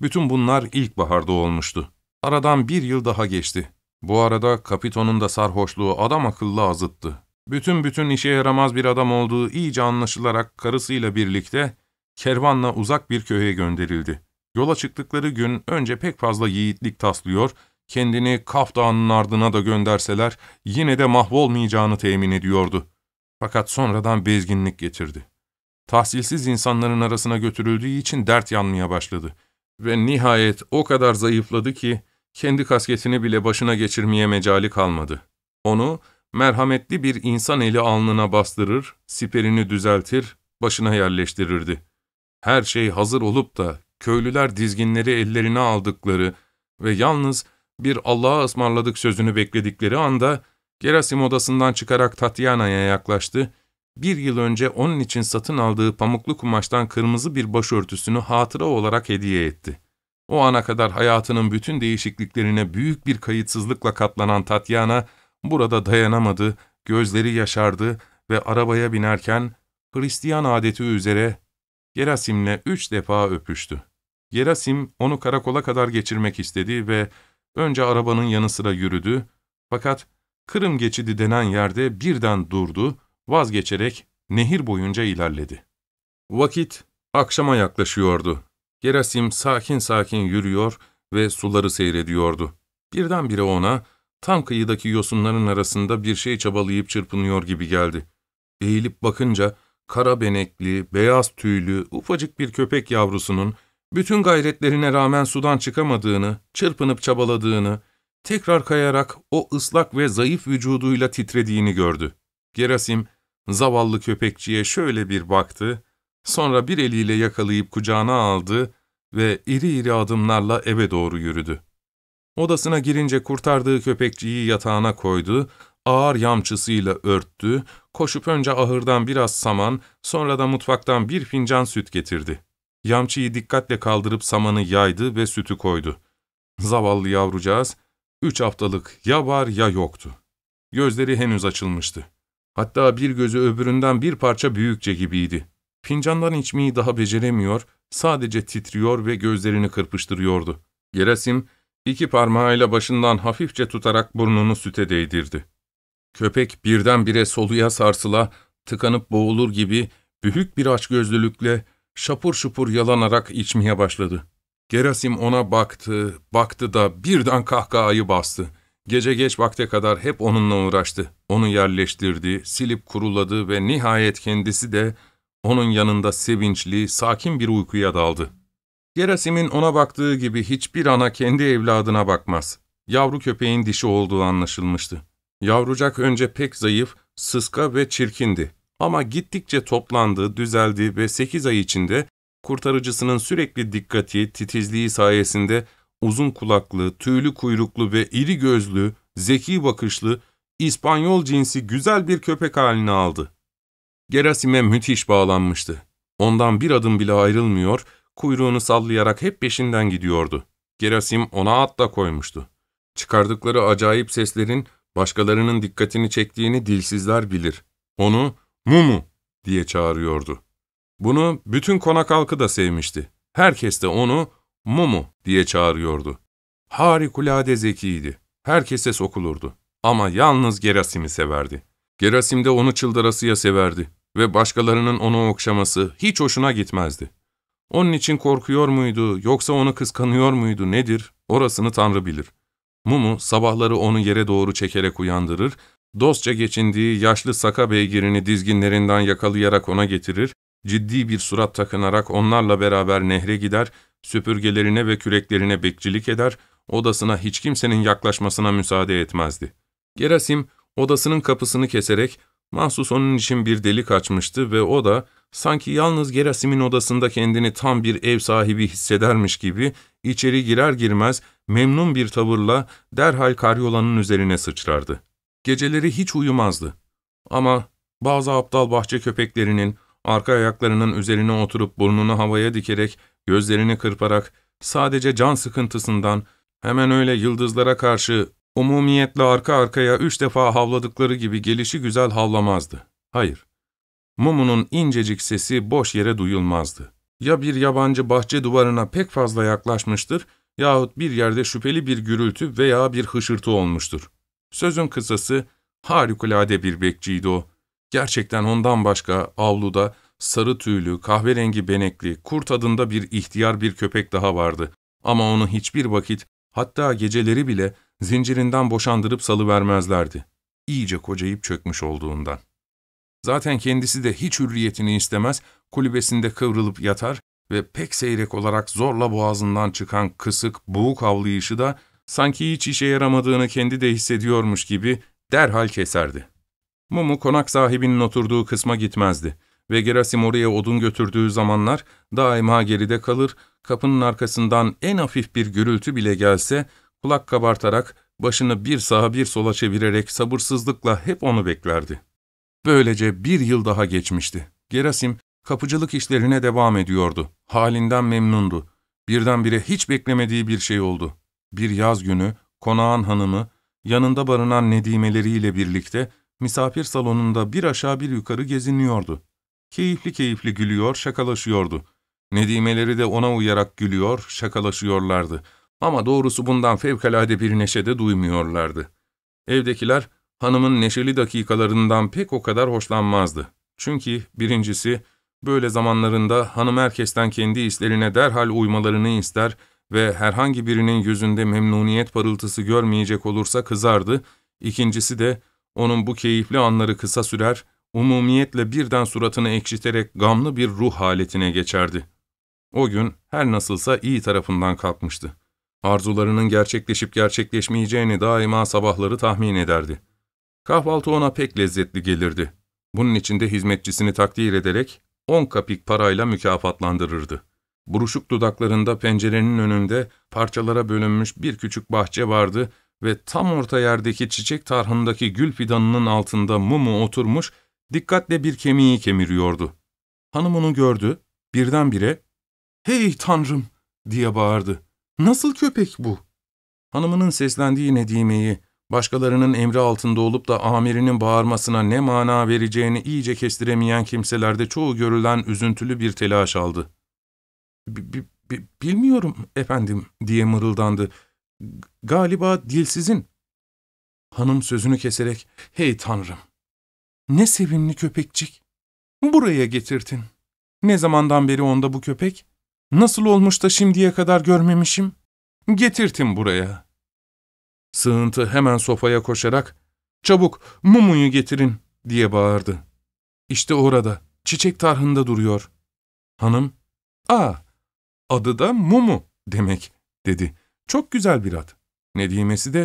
Bütün bunlar ilkbaharda olmuştu. Aradan bir yıl daha geçti. Bu arada kapitonun da sarhoşluğu adam akıllı azıttı. Bütün bütün işe yaramaz bir adam olduğu iyice anlaşılarak karısıyla birlikte kervanla uzak bir köye gönderildi. Yola çıktıkları gün önce pek fazla yiğitlik taslıyor kendini Kaf Dağı'nın ardına da gönderseler yine de mahvolmayacağını temin ediyordu. Fakat sonradan bezginlik getirdi. Tahsilsiz insanların arasına götürüldüğü için dert yanmaya başladı. Ve nihayet o kadar zayıfladı ki kendi kasketini bile başına geçirmeye mecali kalmadı. Onu merhametli bir insan eli alnına bastırır, siperini düzeltir, başına yerleştirirdi. Her şey hazır olup da köylüler dizginleri ellerine aldıkları ve yalnız bir Allah'a ısmarladık sözünü bekledikleri anda Gerasim odasından çıkarak Tatyana'ya yaklaştı. Bir yıl önce onun için satın aldığı pamuklu kumaştan kırmızı bir başörtüsünü hatıra olarak hediye etti. O ana kadar hayatının bütün değişikliklerine büyük bir kayıtsızlıkla katlanan Tatyana burada dayanamadı, gözleri yaşardı ve arabaya binerken Hristiyan adeti üzere Gerasim'le üç defa öpüştü. Gerasim onu karakola kadar geçirmek istedi ve Önce arabanın yanı sıra yürüdü fakat Kırım geçidi denen yerde birden durdu, vazgeçerek nehir boyunca ilerledi. Vakit akşama yaklaşıyordu. Gerasim sakin sakin yürüyor ve suları seyrediyordu. Birdenbire ona tam kıyıdaki yosunların arasında bir şey çabalayıp çırpınıyor gibi geldi. Eğilip bakınca kara benekli, beyaz tüylü, ufacık bir köpek yavrusunun bütün gayretlerine rağmen sudan çıkamadığını, çırpınıp çabaladığını, tekrar kayarak o ıslak ve zayıf vücuduyla titrediğini gördü. Gerasim, zavallı köpekçiye şöyle bir baktı, sonra bir eliyle yakalayıp kucağına aldı ve iri iri adımlarla eve doğru yürüdü. Odasına girince kurtardığı köpekçiyi yatağına koydu, ağır yamçısıyla örttü, koşup önce ahırdan biraz saman, sonra da mutfaktan bir fincan süt getirdi. Yamçıyı dikkatle kaldırıp samanı yaydı ve sütü koydu. Zavallı yavrucağız, üç haftalık ya var ya yoktu. Gözleri henüz açılmıştı. Hatta bir gözü öbüründen bir parça büyükçe gibiydi. Fincandan içmeyi daha beceremiyor, sadece titriyor ve gözlerini kırpıştırıyordu. Gerasim, iki parmağıyla başından hafifçe tutarak burnunu süte değdirdi. Köpek birdenbire soluya sarsıla, tıkanıp boğulur gibi büyük bir açgözlülükle şapur şupur yalanarak içmeye başladı. Gerasim ona baktı, baktı da birden kahkahayı bastı. Gece geç vakte kadar hep onunla uğraştı. Onu yerleştirdi, silip kuruladı ve nihayet kendisi de onun yanında sevinçli, sakin bir uykuya daldı. Gerasim'in ona baktığı gibi hiçbir ana kendi evladına bakmaz. Yavru köpeğin dişi olduğu anlaşılmıştı. Yavrucak önce pek zayıf, sıska ve çirkindi. Ama gittikçe toplandı, düzeldi ve 8 ay içinde kurtarıcısının sürekli dikkati, titizliği sayesinde uzun kulaklı, tüylü kuyruklu ve iri gözlü, zeki bakışlı, İspanyol cinsi güzel bir köpek halini aldı. Gerasim'e müthiş bağlanmıştı. Ondan bir adım bile ayrılmıyor, kuyruğunu sallayarak hep peşinden gidiyordu. Gerasim ona at da koymuştu. Çıkardıkları acayip seslerin başkalarının dikkatini çektiğini dilsizler bilir. Onu Mumu diye çağırıyordu. Bunu bütün konak halkı da sevmişti. Herkes de onu Mumu diye çağırıyordu. Harikulade zekiydi. Herkese sokulurdu. Ama yalnız Gerasim'i severdi. Gerasim de onu çıldırasıya severdi ve başkalarının onu okşaması hiç hoşuna gitmezdi. Onun için korkuyor muydu yoksa onu kıskanıyor muydu nedir orasını Tanrı bilir. Mumu sabahları onu yere doğru çekerek uyandırır dostça geçindiği yaşlı saka beygirini dizginlerinden yakalayarak ona getirir, ciddi bir surat takınarak onlarla beraber nehre gider, süpürgelerine ve küreklerine bekçilik eder, odasına hiç kimsenin yaklaşmasına müsaade etmezdi. Gerasim, odasının kapısını keserek, mahsus onun için bir delik açmıştı ve o da, sanki yalnız Gerasim'in odasında kendini tam bir ev sahibi hissedermiş gibi, içeri girer girmez memnun bir tavırla derhal karyolanın üzerine sıçrardı. Geceleri hiç uyumazdı. Ama bazı aptal bahçe köpeklerinin arka ayaklarının üzerine oturup burnunu havaya dikerek, gözlerini kırparak, sadece can sıkıntısından, hemen öyle yıldızlara karşı umumiyetle arka arkaya üç defa havladıkları gibi gelişi güzel havlamazdı. Hayır. Mumu'nun incecik sesi boş yere duyulmazdı. Ya bir yabancı bahçe duvarına pek fazla yaklaşmıştır yahut bir yerde şüpheli bir gürültü veya bir hışırtı olmuştur. Sözün kısası harikulade bir bekçiydi o. Gerçekten ondan başka avluda sarı tüylü, kahverengi benekli, kurt adında bir ihtiyar bir köpek daha vardı. Ama onu hiçbir vakit, hatta geceleri bile zincirinden boşandırıp salıvermezlerdi. İyice kocayıp çökmüş olduğundan. Zaten kendisi de hiç hürriyetini istemez, kulübesinde kıvrılıp yatar ve pek seyrek olarak zorla boğazından çıkan kısık, buğuk avlayışı da sanki hiç işe yaramadığını kendi de hissediyormuş gibi derhal keserdi. Mumu konak sahibinin oturduğu kısma gitmezdi ve Gerasim oraya odun götürdüğü zamanlar daima geride kalır, kapının arkasından en hafif bir gürültü bile gelse kulak kabartarak başını bir sağa bir sola çevirerek sabırsızlıkla hep onu beklerdi. Böylece bir yıl daha geçmişti. Gerasim kapıcılık işlerine devam ediyordu. Halinden memnundu. Birdenbire hiç beklemediği bir şey oldu. Bir yaz günü konağın hanımı yanında barınan nedimeleriyle birlikte misafir salonunda bir aşağı bir yukarı geziniyordu. Keyifli keyifli gülüyor, şakalaşıyordu. Nedimeleri de ona uyarak gülüyor, şakalaşıyorlardı. Ama doğrusu bundan fevkalade bir neşe de duymuyorlardı. Evdekiler hanımın neşeli dakikalarından pek o kadar hoşlanmazdı. Çünkü birincisi, böyle zamanlarında hanım herkesten kendi hislerine derhal uymalarını ister ve herhangi birinin yüzünde memnuniyet parıltısı görmeyecek olursa kızardı, ikincisi de onun bu keyifli anları kısa sürer, umumiyetle birden suratını ekşiterek gamlı bir ruh haletine geçerdi. O gün her nasılsa iyi tarafından kalkmıştı. Arzularının gerçekleşip gerçekleşmeyeceğini daima sabahları tahmin ederdi. Kahvaltı ona pek lezzetli gelirdi. Bunun için de hizmetçisini takdir ederek on kapik parayla mükafatlandırırdı. Buruşuk dudaklarında pencerenin önünde parçalara bölünmüş bir küçük bahçe vardı ve tam orta yerdeki çiçek tarhındaki gül fidanının altında Mumu oturmuş, dikkatle bir kemiği kemiriyordu. Hanım onu gördü, birdenbire ''Hey tanrım!'' diye bağırdı. ''Nasıl köpek bu?'' Hanımının seslendiği Nedime'yi, başkalarının emri altında olup da amirinin bağırmasına ne mana vereceğini iyice kestiremeyen kimselerde çoğu görülen üzüntülü bir telaş aldı bilmiyorum efendim diye mırıldandı. Galiba dilsizin Hanım sözünü keserek, hey tanrım, ne sevimli köpekçik, buraya getirtin. Ne zamandan beri onda bu köpek? Nasıl olmuş da şimdiye kadar görmemişim? Getirtin buraya. Sığıntı hemen sofaya koşarak, çabuk mumuyu getirin diye bağırdı. İşte orada, çiçek tarhında duruyor. Hanım, aa Adı da Mumu demek dedi. Çok güzel bir ad. Nedimesi de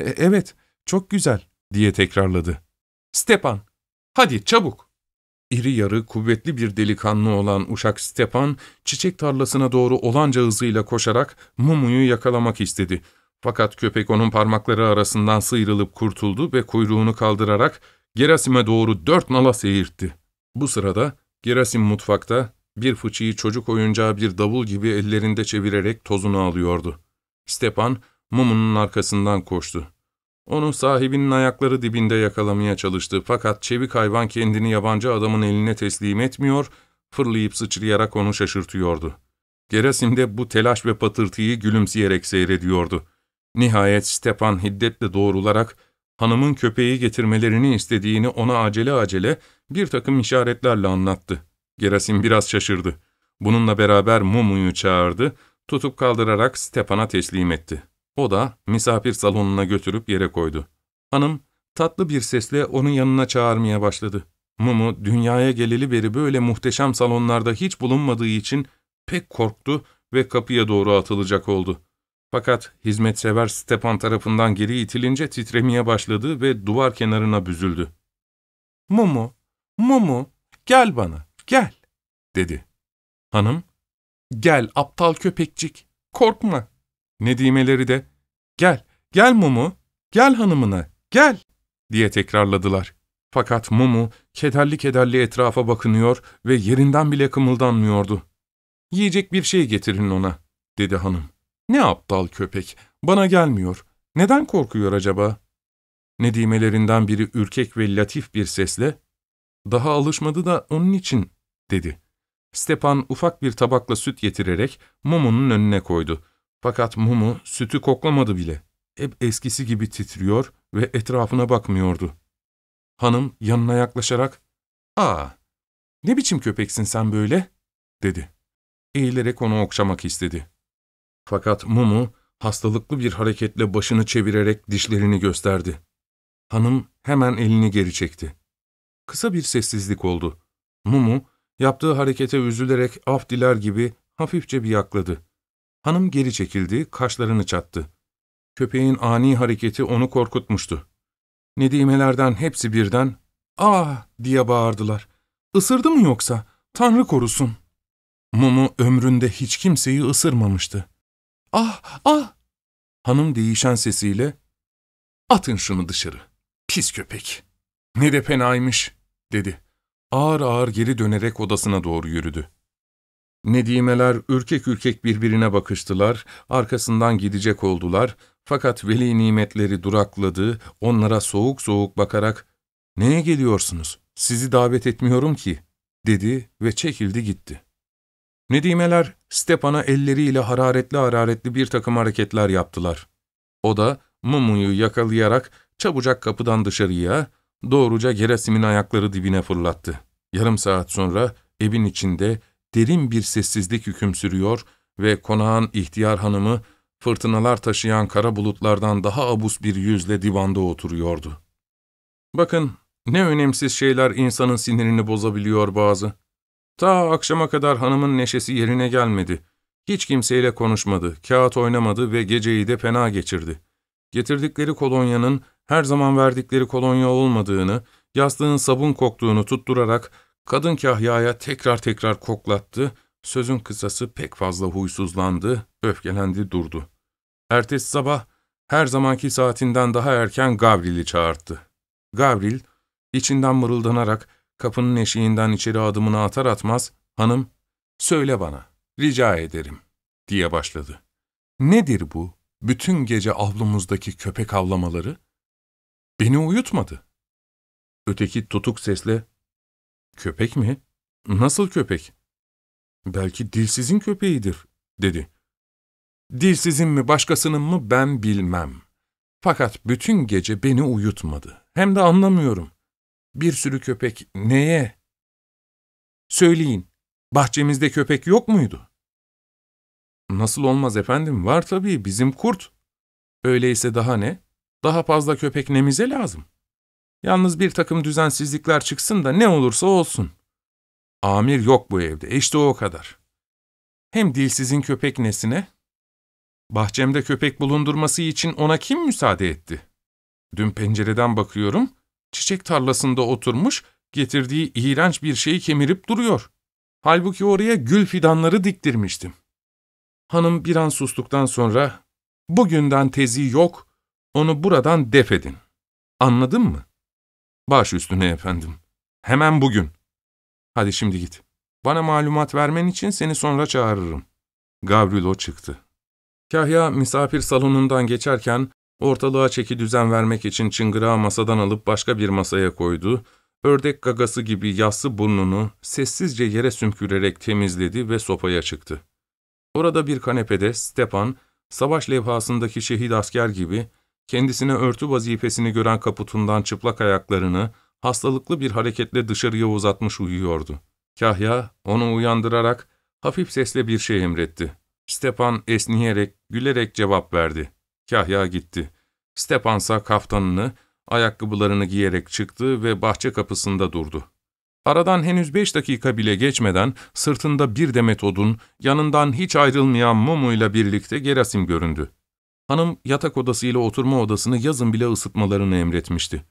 e, evet çok güzel diye tekrarladı. Stepan hadi çabuk. İri yarı kuvvetli bir delikanlı olan uşak Stepan çiçek tarlasına doğru olanca hızıyla koşarak Mumu'yu yakalamak istedi. Fakat köpek onun parmakları arasından sıyrılıp kurtuldu ve kuyruğunu kaldırarak Gerasim'e doğru dört nala seyirtti. Bu sırada Gerasim mutfakta bir fıçıyı çocuk oyuncağı bir davul gibi ellerinde çevirerek tozunu alıyordu. Stepan, mumunun arkasından koştu. Onu sahibinin ayakları dibinde yakalamaya çalıştı fakat çevik hayvan kendini yabancı adamın eline teslim etmiyor, fırlayıp sıçrayarak onu şaşırtıyordu. Gerasim de bu telaş ve patırtıyı gülümseyerek seyrediyordu. Nihayet Stepan hiddetle doğrularak hanımın köpeği getirmelerini istediğini ona acele acele bir takım işaretlerle anlattı. Gerasim biraz şaşırdı. Bununla beraber Mumu'yu çağırdı, tutup kaldırarak Stepan'a teslim etti. O da misafir salonuna götürüp yere koydu. Hanım tatlı bir sesle onun yanına çağırmaya başladı. Mumu dünyaya geleli beri böyle muhteşem salonlarda hiç bulunmadığı için pek korktu ve kapıya doğru atılacak oldu. Fakat hizmetsever Stepan tarafından geri itilince titremeye başladı ve duvar kenarına büzüldü. ''Mumu, Mumu, gel bana.'' gel, dedi. Hanım, gel aptal köpekcik, korkma. Nedimeleri de, gel, gel Mumu, gel hanımına, gel, diye tekrarladılar. Fakat Mumu kederli kederli etrafa bakınıyor ve yerinden bile kımıldanmıyordu. ''Yiyecek bir şey getirin ona.'' dedi hanım. ''Ne aptal köpek, bana gelmiyor. Neden korkuyor acaba?'' Nedimelerinden biri ürkek ve latif bir sesle ''Daha alışmadı da onun için.'' dedi. Stepan ufak bir tabakla süt getirerek Mumunun önüne koydu. Fakat Mumu sütü koklamadı bile. Hep eskisi gibi titriyor ve etrafına bakmıyordu. Hanım yanına yaklaşarak, ''Aa, ne biçim köpeksin sen böyle?'' dedi. Eğilerek onu okşamak istedi. Fakat Mumu hastalıklı bir hareketle başını çevirerek dişlerini gösterdi. Hanım hemen elini geri çekti. Kısa bir sessizlik oldu. Mumu Yaptığı harekete üzülerek af diler gibi hafifçe bir yakladı. Hanım geri çekildi, kaşlarını çattı. Köpeğin ani hareketi onu korkutmuştu. Nedimelerden hepsi birden ''Ah!'' diye bağırdılar. ''Isırdı mı yoksa? Tanrı korusun!'' Mumu ömründe hiç kimseyi ısırmamıştı. ''Ah! Ah!'' Hanım değişen sesiyle ''Atın şunu dışarı, pis köpek! Ne de penaymış dedi ağır ağır geri dönerek odasına doğru yürüdü. Nedimeler ürkek ürkek birbirine bakıştılar, arkasından gidecek oldular fakat veli nimetleri durakladı, onlara soğuk soğuk bakarak ''Neye geliyorsunuz? Sizi davet etmiyorum ki.'' dedi ve çekildi gitti. Nedimeler Stepan'a elleriyle hararetli hararetli bir takım hareketler yaptılar. O da Mumu'yu yakalayarak çabucak kapıdan dışarıya, Doğruca Gerasim'in ayakları dibine fırlattı. Yarım saat sonra evin içinde derin bir sessizlik hüküm sürüyor ve konağın ihtiyar hanımı fırtınalar taşıyan kara bulutlardan daha abus bir yüzle divanda oturuyordu. Bakın ne önemsiz şeyler insanın sinirini bozabiliyor bazı. Ta akşama kadar hanımın neşesi yerine gelmedi. Hiç kimseyle konuşmadı, kağıt oynamadı ve geceyi de fena geçirdi. Getirdikleri kolonyanın her zaman verdikleri kolonya olmadığını, yastığın sabun koktuğunu tutturarak kadın kahyaya tekrar tekrar koklattı, sözün kısası pek fazla huysuzlandı, öfkelendi durdu. Ertesi sabah her zamanki saatinden daha erken Gavril'i çağırttı. Gavril, içinden mırıldanarak kapının eşiğinden içeri adımını atar atmaz, ''Hanım, söyle bana, rica ederim.'' diye başladı. ''Nedir bu, bütün gece avlumuzdaki köpek avlamaları?'' Beni uyutmadı. Öteki tutuk sesle, ''Köpek mi? Nasıl köpek? Belki dilsizin köpeğidir.'' dedi. ''Dilsizin mi başkasının mı ben bilmem. Fakat bütün gece beni uyutmadı. Hem de anlamıyorum. Bir sürü köpek neye? Söyleyin, bahçemizde köpek yok muydu?'' ''Nasıl olmaz efendim, var tabii bizim kurt.'' Öyleyse daha ne? Daha fazla köpek nemize lazım. Yalnız bir takım düzensizlikler çıksın da ne olursa olsun. Amir yok bu evde, işte o kadar. Hem dilsizin köpek nesine? Bahçemde köpek bulundurması için ona kim müsaade etti? Dün pencereden bakıyorum, çiçek tarlasında oturmuş, getirdiği iğrenç bir şeyi kemirip duruyor. Halbuki oraya gül fidanları diktirmiştim. Hanım bir an sustuktan sonra, ''Bugünden tezi yok, onu buradan def edin. Anladın mı? Baş üstüne efendim. Hemen bugün. Hadi şimdi git. Bana malumat vermen için seni sonra çağırırım. Gavrilo çıktı. Kahya misafir salonundan geçerken ortalığa çeki düzen vermek için çıngırağı masadan alıp başka bir masaya koydu, ördek gagası gibi yassı burnunu sessizce yere sümkürerek temizledi ve sopaya çıktı. Orada bir kanepede Stepan, savaş levhasındaki şehit asker gibi Kendisine örtü vazifesini gören kaputundan çıplak ayaklarını hastalıklı bir hareketle dışarıya uzatmış uyuyordu. Kahya onu uyandırarak hafif sesle bir şey emretti. Stepan esniyerek, gülerek cevap verdi. Kahya gitti. Stepansa kaftanını, ayakkabılarını giyerek çıktı ve bahçe kapısında durdu. Aradan henüz beş dakika bile geçmeden sırtında bir demet odun, yanından hiç ayrılmayan mumuyla birlikte Gerasim göründü. Hanım yatak odası ile oturma odasını yazın bile ısıtmalarını emretmişti.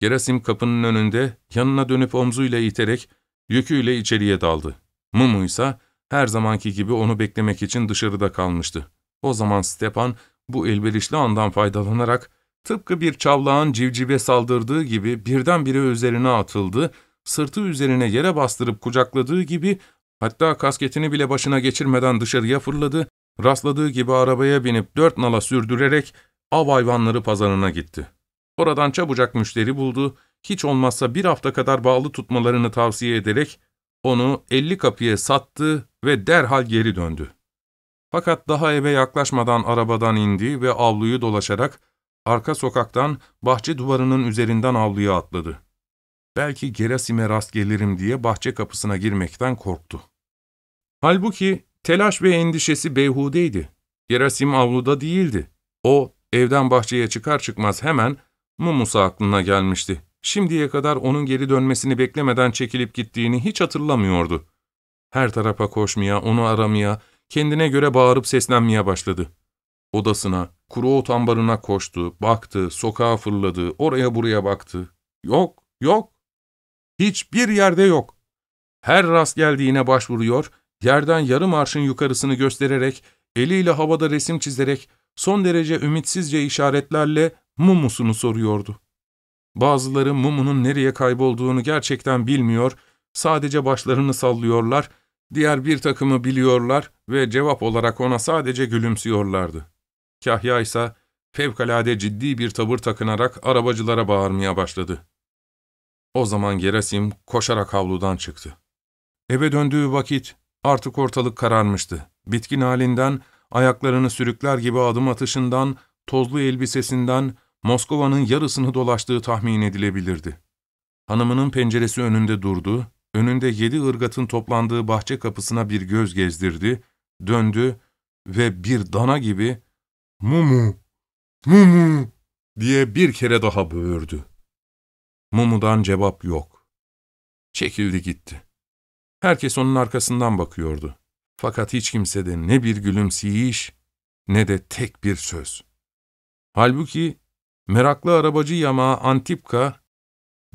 Gerasim kapının önünde yanına dönüp omzuyla iterek yüküyle içeriye daldı. Mumu ise her zamanki gibi onu beklemek için dışarıda kalmıştı. O zaman Stepan bu elverişli andan faydalanarak tıpkı bir çavlağın civcive saldırdığı gibi birdenbire üzerine atıldı, sırtı üzerine yere bastırıp kucakladığı gibi hatta kasketini bile başına geçirmeden dışarıya fırladı Rastladığı gibi arabaya binip dört nala sürdürerek av hayvanları pazarına gitti. Oradan çabucak müşteri buldu, hiç olmazsa bir hafta kadar bağlı tutmalarını tavsiye ederek onu elli kapıya sattı ve derhal geri döndü. Fakat daha eve yaklaşmadan arabadan indi ve avluyu dolaşarak arka sokaktan bahçe duvarının üzerinden avluya atladı. Belki Gerasim'e rast gelirim diye bahçe kapısına girmekten korktu. Halbuki Telaş ve endişesi beyhudeydi. Gerasim avluda değildi. O, evden bahçeye çıkar çıkmaz hemen Mumus'a aklına gelmişti. Şimdiye kadar onun geri dönmesini beklemeden çekilip gittiğini hiç hatırlamıyordu. Her tarafa koşmaya, onu aramaya, kendine göre bağırıp seslenmeye başladı. Odasına, kuru ot ambarına koştu, baktı, sokağa fırladı, oraya buraya baktı. Yok, yok. Hiçbir yerde yok. Her rast geldiğine başvuruyor, Yerden yarım arşın yukarısını göstererek, eliyle havada resim çizerek, son derece ümitsizce işaretlerle Mumu'sunu soruyordu. Bazıları Mumu'nun nereye kaybolduğunu gerçekten bilmiyor, sadece başlarını sallıyorlar, diğer bir takımı biliyorlar ve cevap olarak ona sadece gülümsüyorlardı. Kahya ise fevkalade ciddi bir tavır takınarak arabacılara bağırmaya başladı. O zaman Gerasim koşarak havludan çıktı. Eve döndüğü vakit Artık ortalık kararmıştı. Bitkin halinden, ayaklarını sürükler gibi adım atışından, tozlu elbisesinden, Moskova'nın yarısını dolaştığı tahmin edilebilirdi. Hanımının penceresi önünde durdu, önünde yedi ırgatın toplandığı bahçe kapısına bir göz gezdirdi, döndü ve bir dana gibi ''Mumu, Mumu'' diye bir kere daha böğürdü. Mumu'dan cevap yok. Çekildi gitti. Herkes onun arkasından bakıyordu. Fakat hiç kimsede ne bir gülümseyiş ne de tek bir söz. Halbuki meraklı arabacı yamağı Antipka,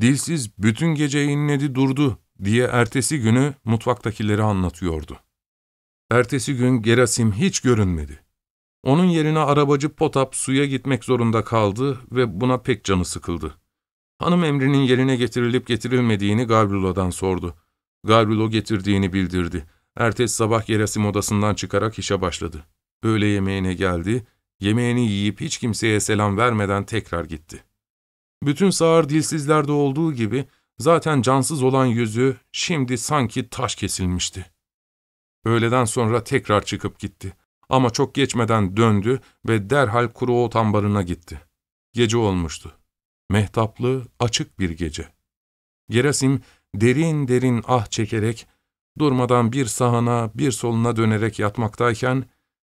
dilsiz bütün gece inledi durdu diye ertesi günü mutfaktakileri anlatıyordu. Ertesi gün Gerasim hiç görünmedi. Onun yerine arabacı Potap suya gitmek zorunda kaldı ve buna pek canı sıkıldı. Hanım emrinin yerine getirilip getirilmediğini Gavrula'dan sordu. Garrulo getirdiğini bildirdi. Ertesi sabah Gerasim odasından çıkarak işe başladı. Öğle yemeğine geldi, yemeğini yiyip hiç kimseye selam vermeden tekrar gitti. Bütün sağır dilsizlerde olduğu gibi zaten cansız olan yüzü şimdi sanki taş kesilmişti. Öğleden sonra tekrar çıkıp gitti. Ama çok geçmeden döndü ve derhal kuru ot ambarına gitti. Gece olmuştu. Mehtaplı, açık bir gece. Gerasim derin derin ah çekerek, durmadan bir sahana bir soluna dönerek yatmaktayken,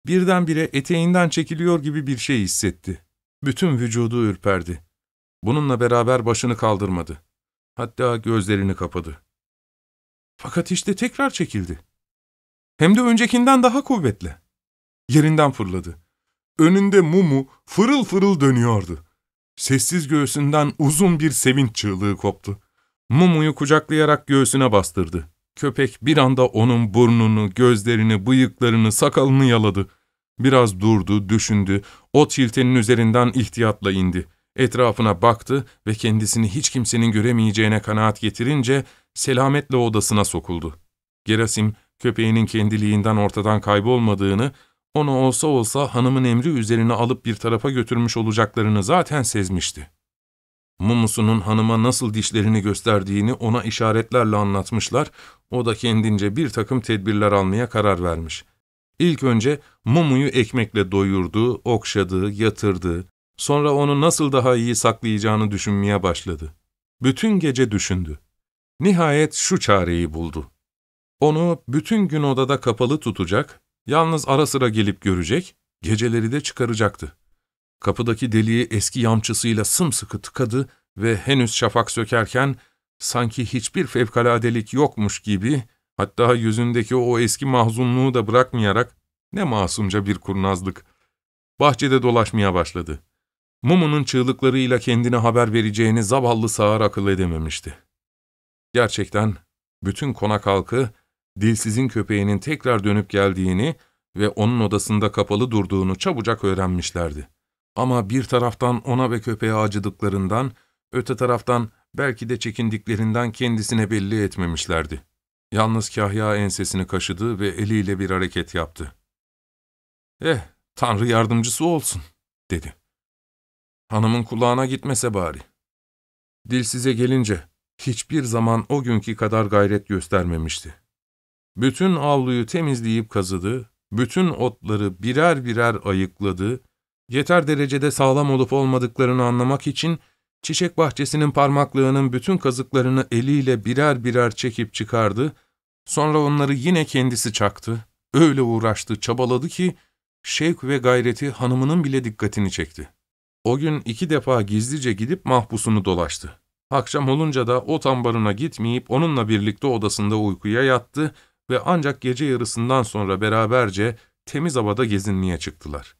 birdenbire eteğinden çekiliyor gibi bir şey hissetti. Bütün vücudu ürperdi. Bununla beraber başını kaldırmadı. Hatta gözlerini kapadı. Fakat işte tekrar çekildi. Hem de öncekinden daha kuvvetli. Yerinden fırladı. Önünde mumu fırıl fırıl dönüyordu. Sessiz göğsünden uzun bir sevinç çığlığı koptu. Mumu'yu kucaklayarak göğsüne bastırdı. Köpek bir anda onun burnunu, gözlerini, bıyıklarını, sakalını yaladı. Biraz durdu, düşündü, o çiltenin üzerinden ihtiyatla indi. Etrafına baktı ve kendisini hiç kimsenin göremeyeceğine kanaat getirince selametle odasına sokuldu. Gerasim, köpeğinin kendiliğinden ortadan kaybolmadığını, onu olsa olsa hanımın emri üzerine alıp bir tarafa götürmüş olacaklarını zaten sezmişti. Mumusu'nun hanıma nasıl dişlerini gösterdiğini ona işaretlerle anlatmışlar, o da kendince bir takım tedbirler almaya karar vermiş. İlk önce Mumu'yu ekmekle doyurdu, okşadı, yatırdı, sonra onu nasıl daha iyi saklayacağını düşünmeye başladı. Bütün gece düşündü. Nihayet şu çareyi buldu. Onu bütün gün odada kapalı tutacak, yalnız ara sıra gelip görecek, geceleri de çıkaracaktı. Kapıdaki deliği eski yamçısıyla sımsıkı tıkadı ve henüz şafak sökerken sanki hiçbir fevkaladelik yokmuş gibi hatta yüzündeki o eski mahzunluğu da bırakmayarak ne masumca bir kurnazlık. Bahçede dolaşmaya başladı. Mumu'nun çığlıklarıyla kendine haber vereceğini zavallı sağır akıl edememişti. Gerçekten bütün konak halkı dilsizin köpeğinin tekrar dönüp geldiğini ve onun odasında kapalı durduğunu çabucak öğrenmişlerdi. Ama bir taraftan ona ve köpeğe acıdıklarından, öte taraftan belki de çekindiklerinden kendisine belli etmemişlerdi. Yalnız Kahya ensesini kaşıdı ve eliyle bir hareket yaptı. ''Eh, Tanrı yardımcısı olsun.'' dedi. ''Hanımın kulağına gitmese bari.'' Dil size gelince hiçbir zaman o günkü kadar gayret göstermemişti. Bütün avluyu temizleyip kazıdı, bütün otları birer birer ayıkladı, yeter derecede sağlam olup olmadıklarını anlamak için çiçek bahçesinin parmaklığının bütün kazıklarını eliyle birer birer çekip çıkardı, sonra onları yine kendisi çaktı, öyle uğraştı, çabaladı ki şevk ve gayreti hanımının bile dikkatini çekti. O gün iki defa gizlice gidip mahpusunu dolaştı. Akşam olunca da o tambarına gitmeyip onunla birlikte odasında uykuya yattı ve ancak gece yarısından sonra beraberce temiz havada gezinmeye çıktılar.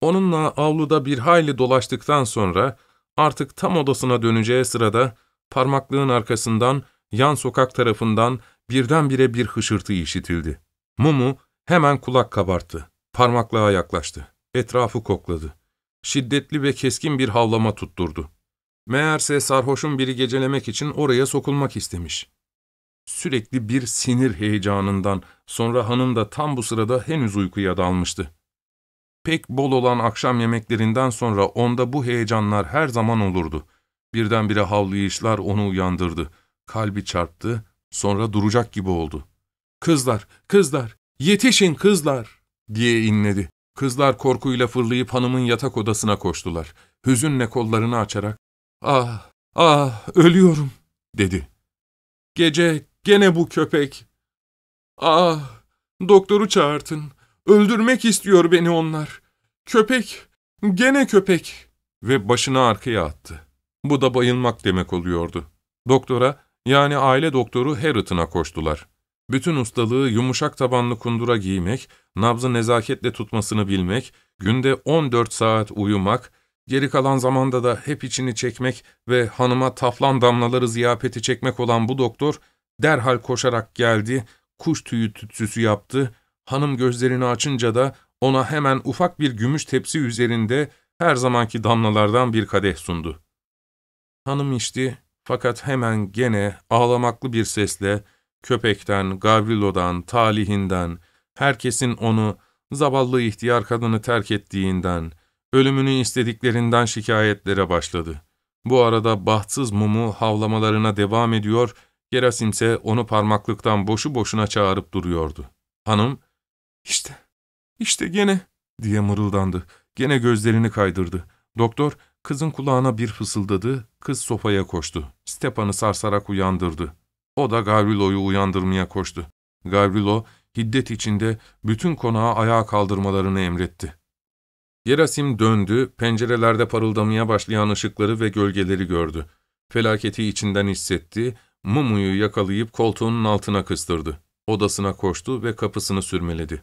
Onunla avluda bir hayli dolaştıktan sonra artık tam odasına döneceği sırada parmaklığın arkasından, yan sokak tarafından birdenbire bir hışırtı işitildi. Mumu hemen kulak kabarttı. Parmaklığa yaklaştı. Etrafı kokladı. Şiddetli ve keskin bir havlama tutturdu. Meğerse sarhoşun biri gecelemek için oraya sokulmak istemiş. Sürekli bir sinir heyecanından sonra hanım da tam bu sırada henüz uykuya dalmıştı pek bol olan akşam yemeklerinden sonra onda bu heyecanlar her zaman olurdu. Birdenbire havlayışlar onu uyandırdı. Kalbi çarptı, sonra duracak gibi oldu. ''Kızlar, kızlar, yetişin kızlar!'' diye inledi. Kızlar korkuyla fırlayıp hanımın yatak odasına koştular. Hüzünle kollarını açarak ''Ah, ah, ölüyorum.'' dedi. ''Gece gene bu köpek. Ah, doktoru çağırtın. Öldürmek istiyor beni onlar. Köpek, gene köpek. Ve başını arkaya attı. Bu da bayılmak demek oluyordu. Doktora, yani aile doktoru Harriet'ına koştular. Bütün ustalığı yumuşak tabanlı kundura giymek, nabzı nezaketle tutmasını bilmek, günde 14 saat uyumak, geri kalan zamanda da hep içini çekmek ve hanıma taflan damlaları ziyafeti çekmek olan bu doktor, derhal koşarak geldi, kuş tüyü tütsüsü yaptı, Hanım gözlerini açınca da ona hemen ufak bir gümüş tepsi üzerinde her zamanki damlalardan bir kadeh sundu. Hanım içti fakat hemen gene ağlamaklı bir sesle köpekten, Gavrilo'dan, talihinden, herkesin onu, zavallı ihtiyar kadını terk ettiğinden, ölümünü istediklerinden şikayetlere başladı. Bu arada bahtsız mumu havlamalarına devam ediyor, Gerasimse onu parmaklıktan boşu boşuna çağırıp duruyordu. Hanım, işte, işte gene diye mırıldandı. Gene gözlerini kaydırdı. Doktor kızın kulağına bir fısıldadı, kız sofaya koştu. Stepan'ı sarsarak uyandırdı. O da Gavrilo'yu uyandırmaya koştu. Gavrilo hiddet içinde bütün konağa ayağa kaldırmalarını emretti. Gerasim döndü, pencerelerde parıldamaya başlayan ışıkları ve gölgeleri gördü. Felaketi içinden hissetti, Mumu'yu yakalayıp koltuğunun altına kıstırdı. Odasına koştu ve kapısını sürmeledi.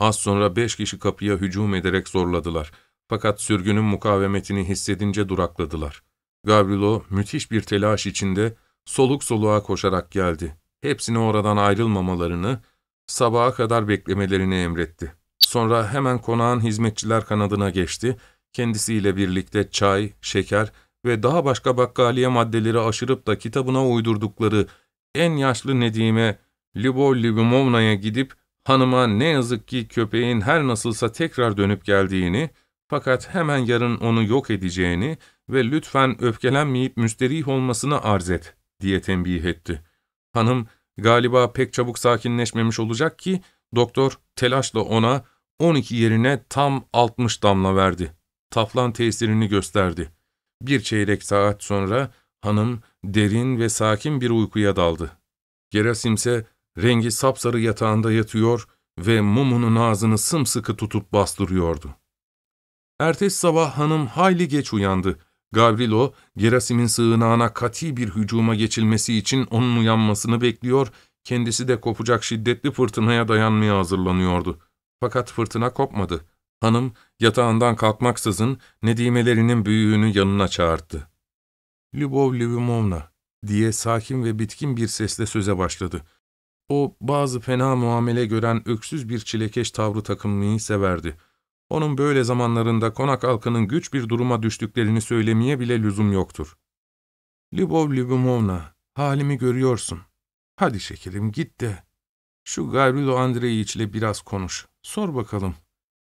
Az sonra beş kişi kapıya hücum ederek zorladılar. Fakat sürgünün mukavemetini hissedince durakladılar. Gavrilo müthiş bir telaş içinde soluk soluğa koşarak geldi. Hepsini oradan ayrılmamalarını, sabaha kadar beklemelerini emretti. Sonra hemen konağın hizmetçiler kanadına geçti, kendisiyle birlikte çay, şeker ve daha başka bakkaliye maddeleri aşırıp da kitabına uydurdukları en yaşlı Nedim'e, Lyubov Lyubimovna'ya gidip Hanıma ne yazık ki köpeğin her nasılsa tekrar dönüp geldiğini, fakat hemen yarın onu yok edeceğini ve lütfen öfkelenmeyip müsterih olmasını arz et, diye tembih etti. Hanım, galiba pek çabuk sakinleşmemiş olacak ki, doktor telaşla ona 12 yerine tam 60 damla verdi. Taflan tesirini gösterdi. Bir çeyrek saat sonra hanım derin ve sakin bir uykuya daldı. Gerasimse rengi sapsarı yatağında yatıyor ve mumunun ağzını sımsıkı tutup bastırıyordu. Ertesi sabah hanım hayli geç uyandı. Gavrilo, Gerasim'in sığınağına kati bir hücuma geçilmesi için onun uyanmasını bekliyor, kendisi de kopacak şiddetli fırtınaya dayanmaya hazırlanıyordu. Fakat fırtına kopmadı. Hanım, yatağından kalkmaksızın nedimelerinin büyüğünü yanına çağırdı. ''Lübov Lübimovna'' diye sakin ve bitkin bir sesle söze başladı. O bazı fena muamele gören öksüz bir çilekeş tavrı takınmayı severdi. Onun böyle zamanlarında konak halkının güç bir duruma düştüklerini söylemeye bile lüzum yoktur. Lübov Lübumovna, halimi görüyorsun. Hadi şekerim git de. Şu Gavrilo Andreyiç ile biraz konuş. Sor bakalım.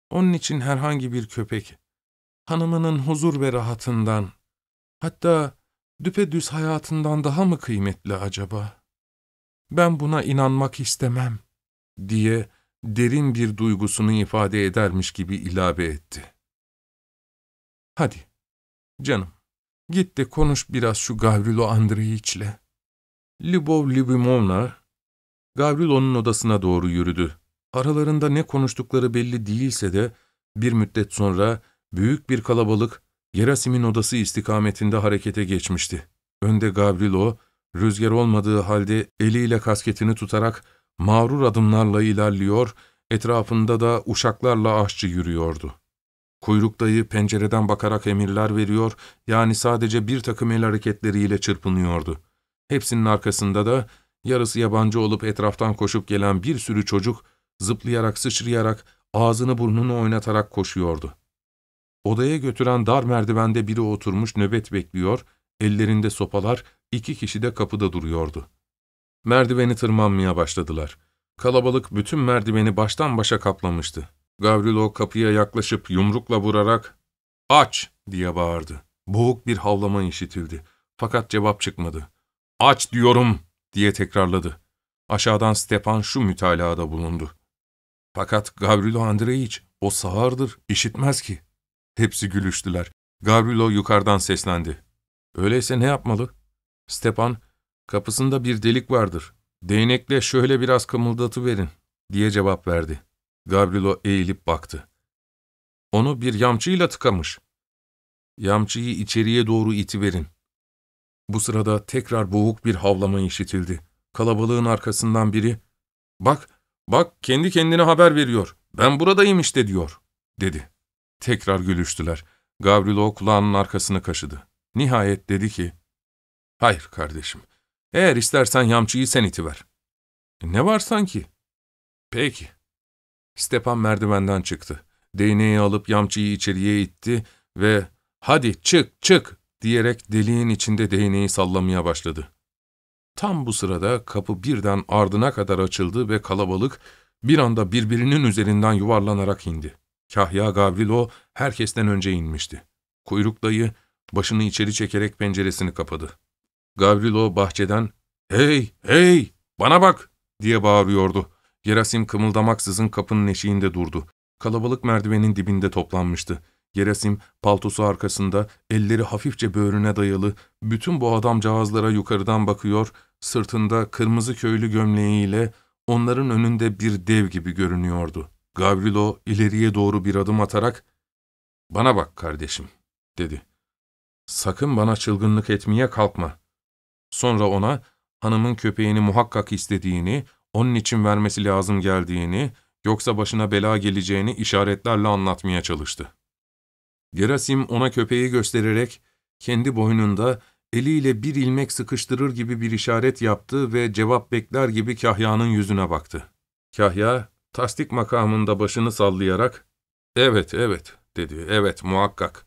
Onun için herhangi bir köpek. Hanımının huzur ve rahatından. Hatta düpedüz hayatından daha mı kıymetli acaba?'' ben buna inanmak istemem diye derin bir duygusunu ifade edermiş gibi ilave etti. Hadi, canım, git de konuş biraz şu Gavrilo Andreyiç'le. Lubov Libimovna, Gavrilo'nun odasına doğru yürüdü. Aralarında ne konuştukları belli değilse de, bir müddet sonra büyük bir kalabalık Gerasim'in odası istikametinde harekete geçmişti. Önde Gavrilo, Rüzgar olmadığı halde eliyle kasketini tutarak mağrur adımlarla ilerliyor, etrafında da uşaklarla aşçı yürüyordu. Kuyruk dayı pencereden bakarak emirler veriyor, yani sadece bir takım el hareketleriyle çırpınıyordu. Hepsinin arkasında da yarısı yabancı olup etraftan koşup gelen bir sürü çocuk, zıplayarak, sıçrayarak, ağzını burnunu oynatarak koşuyordu. Odaya götüren dar merdivende biri oturmuş nöbet bekliyor, ellerinde sopalar, iki kişi de kapıda duruyordu. Merdiveni tırmanmaya başladılar. Kalabalık bütün merdiveni baştan başa kaplamıştı. Gavrilo kapıya yaklaşıp yumrukla vurarak ''Aç!'' diye bağırdı. Boğuk bir havlama işitildi. Fakat cevap çıkmadı. ''Aç diyorum!'' diye tekrarladı. Aşağıdan Stepan şu mütalaada bulundu. Fakat Gavrilo Andreiç, o sağırdır, işitmez ki. Hepsi gülüştüler. Gavrilo yukarıdan seslendi. Öyleyse ne yapmalı? Stepan, kapısında bir delik vardır. Değnekle şöyle biraz kımıldatıverin, diye cevap verdi. Gavrilo eğilip baktı. Onu bir yamçıyla tıkamış. Yamçıyı içeriye doğru itiverin. Bu sırada tekrar boğuk bir havlama işitildi. Kalabalığın arkasından biri, ''Bak, bak kendi kendine haber veriyor. Ben buradayım işte.'' diyor, dedi. Tekrar gülüştüler. Gavrilo kulağının arkasını kaşıdı. Nihayet dedi ki, Hayır kardeşim. Eğer istersen yamçıyı sen itiver. E ne var sanki? Peki. Stepan merdivenden çıktı. Değneği alıp yamçıyı içeriye itti ve ''Hadi çık çık!'' diyerek deliğin içinde değneği sallamaya başladı. Tam bu sırada kapı birden ardına kadar açıldı ve kalabalık bir anda birbirinin üzerinden yuvarlanarak indi. Kahya Gavrilo herkesten önce inmişti. Kuyruk dayı başını içeri çekerek penceresini kapadı. Gavrilo bahçeden ''Hey, hey, bana bak!'' diye bağırıyordu. Gerasim kımıldamaksızın kapının eşiğinde durdu. Kalabalık merdivenin dibinde toplanmıştı. Gerasim paltosu arkasında, elleri hafifçe böğrüne dayalı, bütün bu adamcağızlara yukarıdan bakıyor, sırtında kırmızı köylü gömleğiyle onların önünde bir dev gibi görünüyordu. Gavrilo ileriye doğru bir adım atarak, ''Bana bak kardeşim.'' dedi. ''Sakın bana çılgınlık etmeye kalkma.'' Sonra ona hanımın köpeğini muhakkak istediğini, onun için vermesi lazım geldiğini, yoksa başına bela geleceğini işaretlerle anlatmaya çalıştı. Gerasim ona köpeği göstererek kendi boynunda eliyle bir ilmek sıkıştırır gibi bir işaret yaptı ve cevap bekler gibi Kahya'nın yüzüne baktı. Kahya, tasdik makamında başını sallayarak, ''Evet, evet.'' dedi. ''Evet, muhakkak.''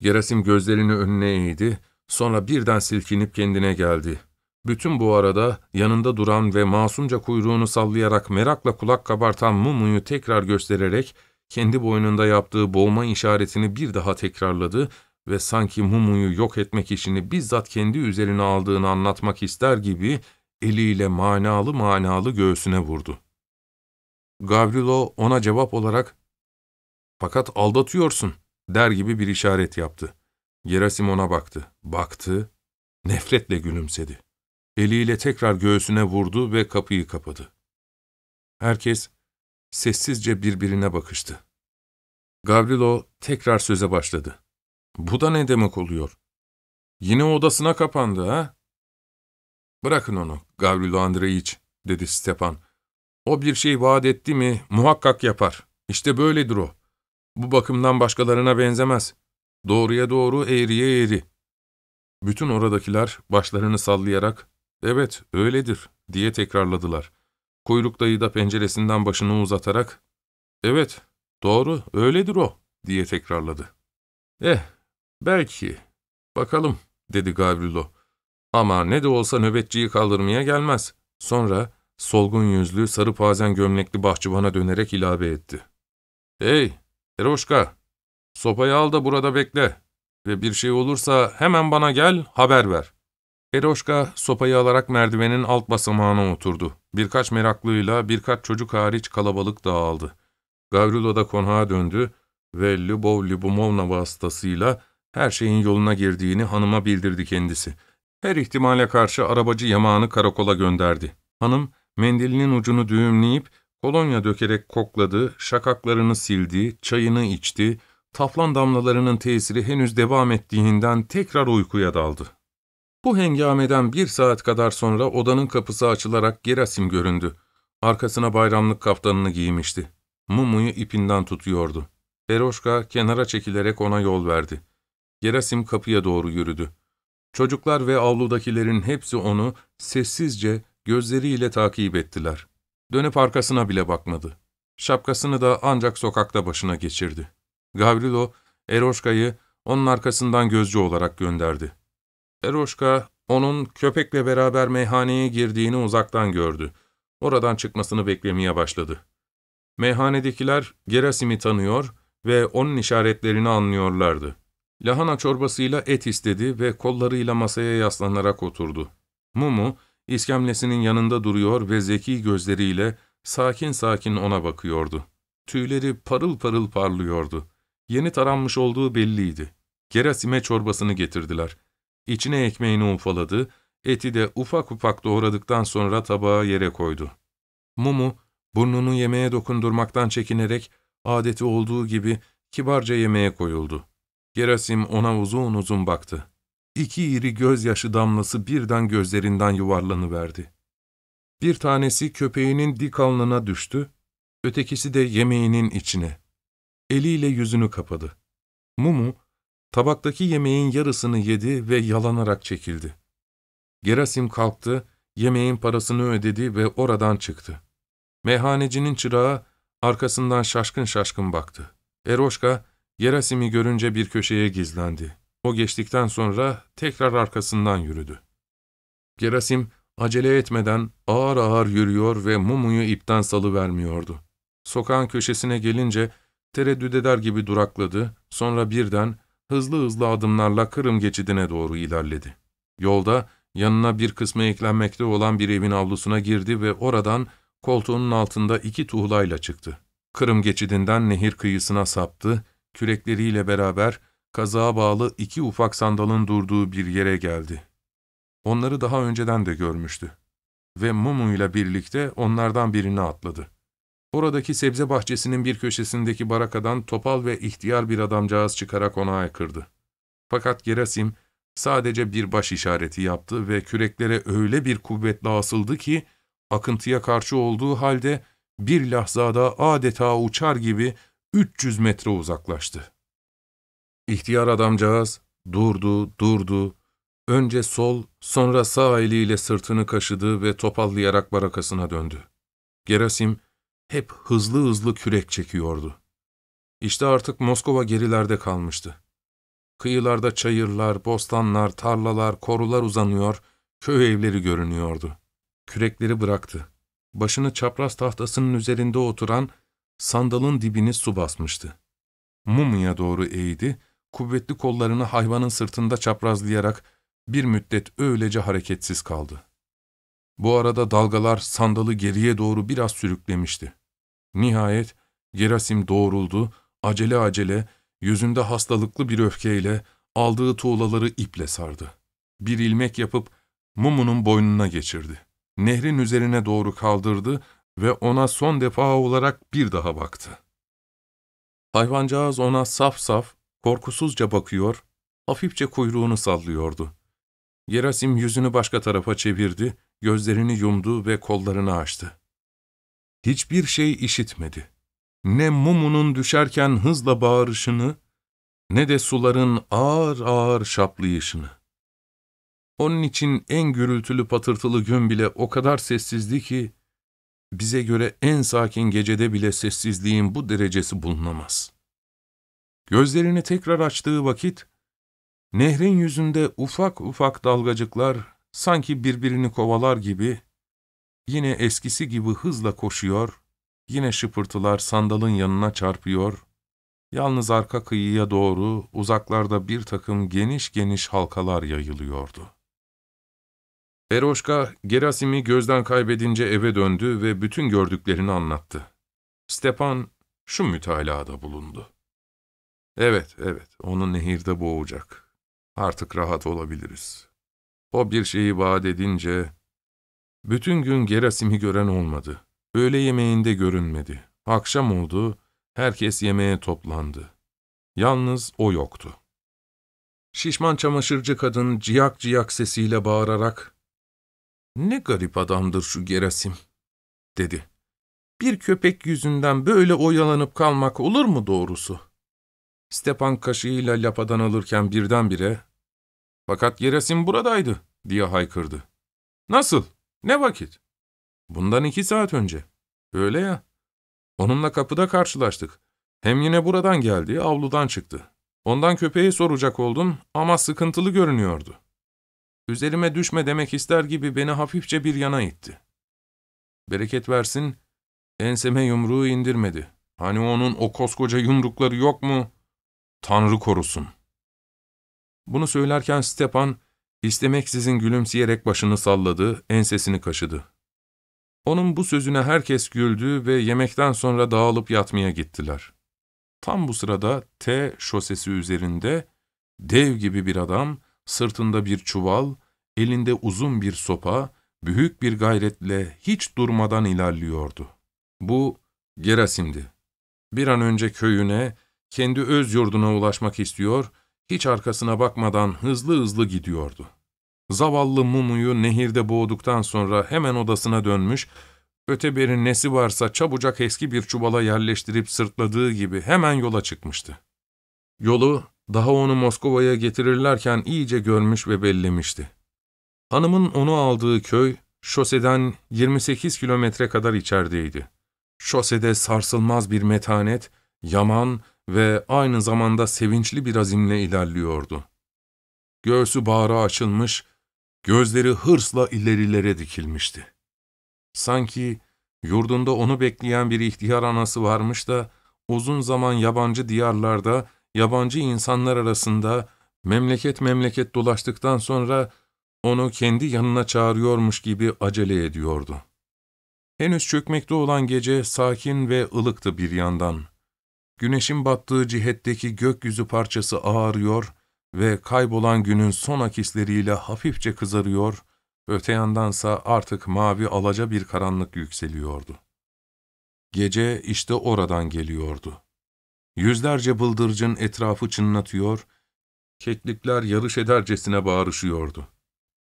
Gerasim gözlerini önüne eğdi Sonra birden silkinip kendine geldi. Bütün bu arada yanında duran ve masumca kuyruğunu sallayarak merakla kulak kabartan Mumu'yu tekrar göstererek kendi boynunda yaptığı boğma işaretini bir daha tekrarladı ve sanki Mumu'yu yok etmek işini bizzat kendi üzerine aldığını anlatmak ister gibi eliyle manalı manalı göğsüne vurdu. Gavrilo ona cevap olarak ''Fakat aldatıyorsun'' der gibi bir işaret yaptı. Gerasim ona baktı. Baktı, nefretle gülümsedi. Eliyle tekrar göğsüne vurdu ve kapıyı kapadı. Herkes sessizce birbirine bakıştı. Gavrilo tekrar söze başladı. Bu da ne demek oluyor? Yine odasına kapandı ha? Bırakın onu, Gavrilo Andreiç, dedi Stepan. O bir şey vaat etti mi muhakkak yapar. İşte böyledir o. Bu bakımdan başkalarına benzemez. Doğruya doğru, eğriye eğri. Bütün oradakiler başlarını sallayarak ''Evet, öyledir.'' diye tekrarladılar. Kuyruk dayı da penceresinden başını uzatarak ''Evet, doğru, öyledir o.'' diye tekrarladı. ''Eh, belki. Bakalım.'' dedi Gavrilo. ''Ama ne de olsa nöbetçiyi kaldırmaya gelmez.'' Sonra solgun yüzlü, sarı pazen gömlekli bahçıvana dönerek ilave etti. ''Hey, Eroşka, Sopayı al da burada bekle ve bir şey olursa hemen bana gel, haber ver. Eroşka sopayı alarak merdivenin alt basamağına oturdu. Birkaç meraklıyla birkaç çocuk hariç kalabalık dağıldı. Gavrilo da konağa döndü ve Lubov Lubumovna vasıtasıyla her şeyin yoluna girdiğini hanıma bildirdi kendisi. Her ihtimale karşı arabacı yamağını karakola gönderdi. Hanım, mendilinin ucunu düğümleyip kolonya dökerek kokladı, şakaklarını sildi, çayını içti, Taflan damlalarının tesiri henüz devam ettiğinden tekrar uykuya daldı. Bu hengameden bir saat kadar sonra odanın kapısı açılarak Gerasim göründü. Arkasına bayramlık kaftanını giymişti. Mumu'yu ipinden tutuyordu. Eroşka kenara çekilerek ona yol verdi. Gerasim kapıya doğru yürüdü. Çocuklar ve avludakilerin hepsi onu sessizce gözleriyle takip ettiler. Dönüp arkasına bile bakmadı. Şapkasını da ancak sokakta başına geçirdi. Gavrilo, Eroşka'yı onun arkasından gözcü olarak gönderdi. Eroşka, onun köpekle beraber meyhaneye girdiğini uzaktan gördü. Oradan çıkmasını beklemeye başladı. Meyhanedekiler Gerasim'i tanıyor ve onun işaretlerini anlıyorlardı. Lahana çorbasıyla et istedi ve kollarıyla masaya yaslanarak oturdu. Mumu, iskemlesinin yanında duruyor ve zeki gözleriyle sakin sakin ona bakıyordu. Tüyleri parıl parıl parlıyordu. Yeni taranmış olduğu belliydi. Gerasime çorbasını getirdiler. İçine ekmeğini ufaladı, eti de ufak ufak doğradıktan sonra tabağa yere koydu. Mumu, burnunu yemeğe dokundurmaktan çekinerek adeti olduğu gibi kibarca yemeğe koyuldu. Gerasim ona uzun uzun baktı. İki iri gözyaşı damlası birden gözlerinden yuvarlanıverdi. Bir tanesi köpeğinin dik alnına düştü, ötekisi de yemeğinin içine eliyle yüzünü kapadı. Mumu, tabaktaki yemeğin yarısını yedi ve yalanarak çekildi. Gerasim kalktı, yemeğin parasını ödedi ve oradan çıktı. Meyhanecinin çırağı arkasından şaşkın şaşkın baktı. Eroşka, Gerasim'i görünce bir köşeye gizlendi. O geçtikten sonra tekrar arkasından yürüdü. Gerasim, acele etmeden ağır ağır yürüyor ve Mumu'yu ipten salıvermiyordu. Sokağın köşesine gelince Tereddüt eder gibi durakladı, sonra birden hızlı hızlı adımlarla Kırım geçidine doğru ilerledi. Yolda yanına bir kısmı eklenmekte olan bir evin avlusuna girdi ve oradan koltuğunun altında iki tuğlayla çıktı. Kırım geçidinden nehir kıyısına saptı, kürekleriyle beraber kazağa bağlı iki ufak sandalın durduğu bir yere geldi. Onları daha önceden de görmüştü ve mumuyla birlikte onlardan birini atladı. Oradaki sebze bahçesinin bir köşesindeki barakadan topal ve ihtiyar bir adamcağız çıkarak ona aykırdı. Fakat Gerasim sadece bir baş işareti yaptı ve küreklere öyle bir kuvvetle asıldı ki, akıntıya karşı olduğu halde bir lahzada adeta uçar gibi 300 metre uzaklaştı. İhtiyar adamcağız durdu, durdu. Önce sol, sonra sağ eliyle sırtını kaşıdı ve topallayarak barakasına döndü. Gerasim, hep hızlı hızlı kürek çekiyordu. İşte artık Moskova gerilerde kalmıştı. Kıyılarda çayırlar, bostanlar, tarlalar, korular uzanıyor, köy evleri görünüyordu. Kürekleri bıraktı. Başını çapraz tahtasının üzerinde oturan sandalın dibini su basmıştı. Mumya doğru eğdi, kuvvetli kollarını hayvanın sırtında çaprazlayarak bir müddet öylece hareketsiz kaldı. Bu arada dalgalar sandalı geriye doğru biraz sürüklemişti. Nihayet Gerasim doğruldu, acele acele, yüzünde hastalıklı bir öfkeyle aldığı tuğlaları iple sardı. Bir ilmek yapıp Mumu'nun boynuna geçirdi. Nehrin üzerine doğru kaldırdı ve ona son defa olarak bir daha baktı. Hayvancağız ona saf saf, korkusuzca bakıyor, hafifçe kuyruğunu sallıyordu. Gerasim yüzünü başka tarafa çevirdi, gözlerini yumdu ve kollarını açtı hiçbir şey işitmedi. Ne mumunun düşerken hızla bağırışını, ne de suların ağır ağır şaplayışını. Onun için en gürültülü patırtılı gün bile o kadar sessizdi ki, bize göre en sakin gecede bile sessizliğin bu derecesi bulunamaz. Gözlerini tekrar açtığı vakit, nehrin yüzünde ufak ufak dalgacıklar sanki birbirini kovalar gibi Yine eskisi gibi hızla koşuyor, yine şıpırtılar sandalın yanına çarpıyor, yalnız arka kıyıya doğru uzaklarda bir takım geniş geniş halkalar yayılıyordu. Eroşka, Gerasim'i gözden kaybedince eve döndü ve bütün gördüklerini anlattı. Stepan şu mütalada bulundu. Evet, evet, onu nehirde boğacak. Artık rahat olabiliriz. O bir şeyi vaat edince bütün gün Gerasim'i gören olmadı. Öğle yemeğinde görünmedi. Akşam oldu, herkes yemeğe toplandı. Yalnız o yoktu. Şişman çamaşırcı kadın ciyak ciyak sesiyle bağırarak ''Ne garip adamdır şu Gerasim'' dedi. ''Bir köpek yüzünden böyle oyalanıp kalmak olur mu doğrusu?'' Stepan kaşığıyla lapadan alırken birdenbire ''Fakat Gerasim buradaydı'' diye haykırdı. ''Nasıl?'' Ne vakit? Bundan iki saat önce. Öyle ya. Onunla kapıda karşılaştık. Hem yine buradan geldi, avludan çıktı. Ondan köpeği soracak oldum ama sıkıntılı görünüyordu. Üzerime düşme demek ister gibi beni hafifçe bir yana itti. Bereket versin, enseme yumruğu indirmedi. Hani onun o koskoca yumrukları yok mu? Tanrı korusun. Bunu söylerken Stepan, İstemeksizin gülümseyerek başını salladı, ensesini kaşıdı. Onun bu sözüne herkes güldü ve yemekten sonra dağılıp yatmaya gittiler. Tam bu sırada T şosesi üzerinde dev gibi bir adam, sırtında bir çuval, elinde uzun bir sopa, büyük bir gayretle hiç durmadan ilerliyordu. Bu Gerasim'di. Bir an önce köyüne, kendi öz yurduna ulaşmak istiyor hiç arkasına bakmadan hızlı hızlı gidiyordu. Zavallı Mumu'yu nehirde boğduktan sonra hemen odasına dönmüş, öteberin nesi varsa çabucak eski bir çubala yerleştirip sırtladığı gibi hemen yola çıkmıştı. Yolu daha onu Moskova'ya getirirlerken iyice görmüş ve bellemişti. Hanımın onu aldığı köy, şoseden 28 kilometre kadar içerideydi. Şosede sarsılmaz bir metanet, yaman ve aynı zamanda sevinçli bir azimle ilerliyordu. Göğsü bağrı açılmış, gözleri hırsla ilerilere dikilmişti. Sanki yurdunda onu bekleyen bir ihtiyar anası varmış da, uzun zaman yabancı diyarlarda, yabancı insanlar arasında, memleket memleket dolaştıktan sonra onu kendi yanına çağırıyormuş gibi acele ediyordu. Henüz çökmekte olan gece sakin ve ılıktı bir yandan güneşin battığı cihetteki gökyüzü parçası ağarıyor ve kaybolan günün son akisleriyle hafifçe kızarıyor, öte yandansa artık mavi alaca bir karanlık yükseliyordu. Gece işte oradan geliyordu. Yüzlerce bıldırcın etrafı çınlatıyor, keklikler yarış edercesine bağırışıyordu.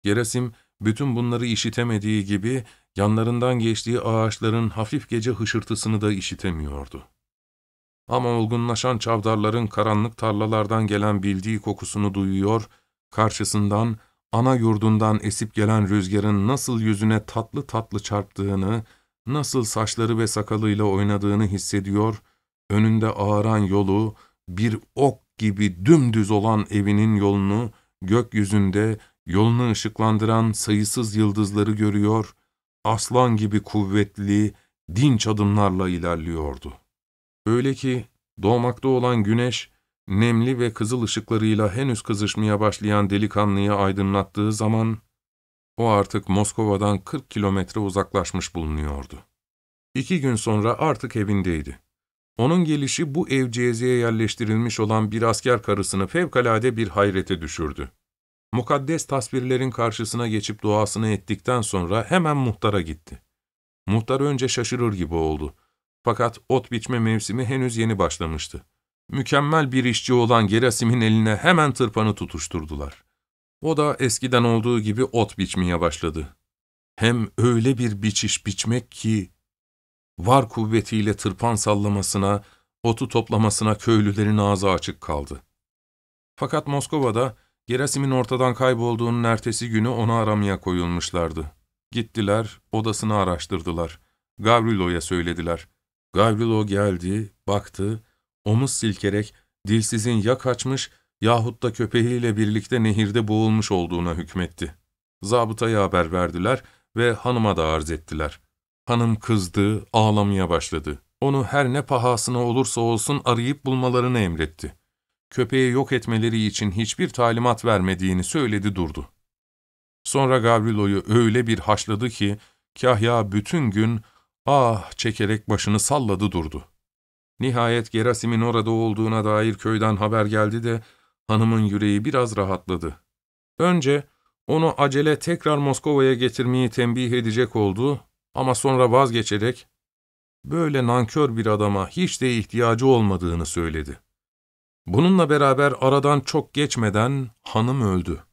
Gerasim, bütün bunları işitemediği gibi yanlarından geçtiği ağaçların hafif gece hışırtısını da işitemiyordu. Ama olgunlaşan çavdarların karanlık tarlalardan gelen bildiği kokusunu duyuyor, karşısından, ana yurdundan esip gelen rüzgarın nasıl yüzüne tatlı tatlı çarptığını, nasıl saçları ve sakalıyla oynadığını hissediyor, önünde ağıran yolu, bir ok gibi dümdüz olan evinin yolunu, gökyüzünde yolunu ışıklandıran sayısız yıldızları görüyor, aslan gibi kuvvetli, dinç adımlarla ilerliyordu. Öyle ki doğmakta olan güneş, nemli ve kızıl ışıklarıyla henüz kızışmaya başlayan delikanlıyı aydınlattığı zaman, o artık Moskova'dan 40 kilometre uzaklaşmış bulunuyordu. İki gün sonra artık evindeydi. Onun gelişi bu ev ceziye yerleştirilmiş olan bir asker karısını fevkalade bir hayrete düşürdü. Mukaddes tasvirlerin karşısına geçip duasını ettikten sonra hemen muhtara gitti. Muhtar önce şaşırır gibi oldu. Fakat ot biçme mevsimi henüz yeni başlamıştı. Mükemmel bir işçi olan Gerasim'in eline hemen tırpanı tutuşturdular. O da eskiden olduğu gibi ot biçmeye başladı. Hem öyle bir biçiş biçmek ki, var kuvvetiyle tırpan sallamasına, otu toplamasına köylülerin ağzı açık kaldı. Fakat Moskova'da Gerasim'in ortadan kaybolduğunun ertesi günü onu aramaya koyulmuşlardı. Gittiler, odasını araştırdılar. Gavrilo'ya söylediler. Gavrilo geldi, baktı, omuz silkerek dilsizin ya kaçmış yahut da köpeğiyle birlikte nehirde boğulmuş olduğuna hükmetti. Zabıtaya haber verdiler ve hanıma da arz ettiler. Hanım kızdı, ağlamaya başladı. Onu her ne pahasına olursa olsun arayıp bulmalarını emretti. Köpeği yok etmeleri için hiçbir talimat vermediğini söyledi durdu. Sonra Gavrilo'yu öyle bir haşladı ki, Kahya bütün gün Ah çekerek başını salladı durdu. Nihayet Gerasim'in orada olduğuna dair köyden haber geldi de hanımın yüreği biraz rahatladı. Önce onu acele tekrar Moskova'ya getirmeyi tembih edecek oldu ama sonra vazgeçerek böyle nankör bir adama hiç de ihtiyacı olmadığını söyledi. Bununla beraber aradan çok geçmeden hanım öldü.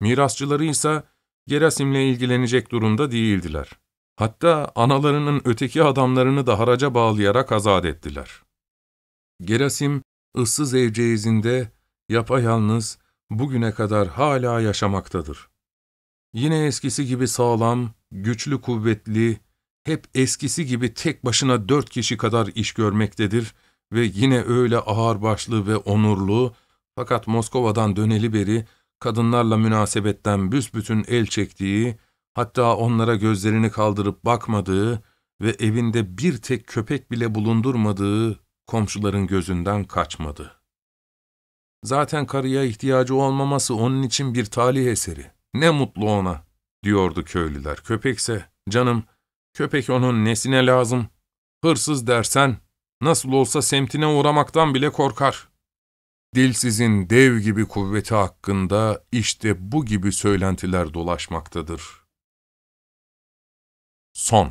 Mirasçıları ise Gerasim'le ilgilenecek durumda değildiler. Hatta analarının öteki adamlarını da haraca bağlayarak azat ettiler. Gerasim, ıssız evceğizinde, yapayalnız, bugüne kadar hala yaşamaktadır. Yine eskisi gibi sağlam, güçlü kuvvetli, hep eskisi gibi tek başına dört kişi kadar iş görmektedir ve yine öyle ağırbaşlı ve onurlu, fakat Moskova'dan döneli beri kadınlarla münasebetten büsbütün el çektiği, hatta onlara gözlerini kaldırıp bakmadığı ve evinde bir tek köpek bile bulundurmadığı komşuların gözünden kaçmadı. Zaten karıya ihtiyacı olmaması onun için bir talih eseri. Ne mutlu ona, diyordu köylüler. Köpekse, canım, köpek onun nesine lazım? Hırsız dersen, nasıl olsa semtine uğramaktan bile korkar. Dilsizin dev gibi kuvveti hakkında işte bu gibi söylentiler dolaşmaktadır.'' Son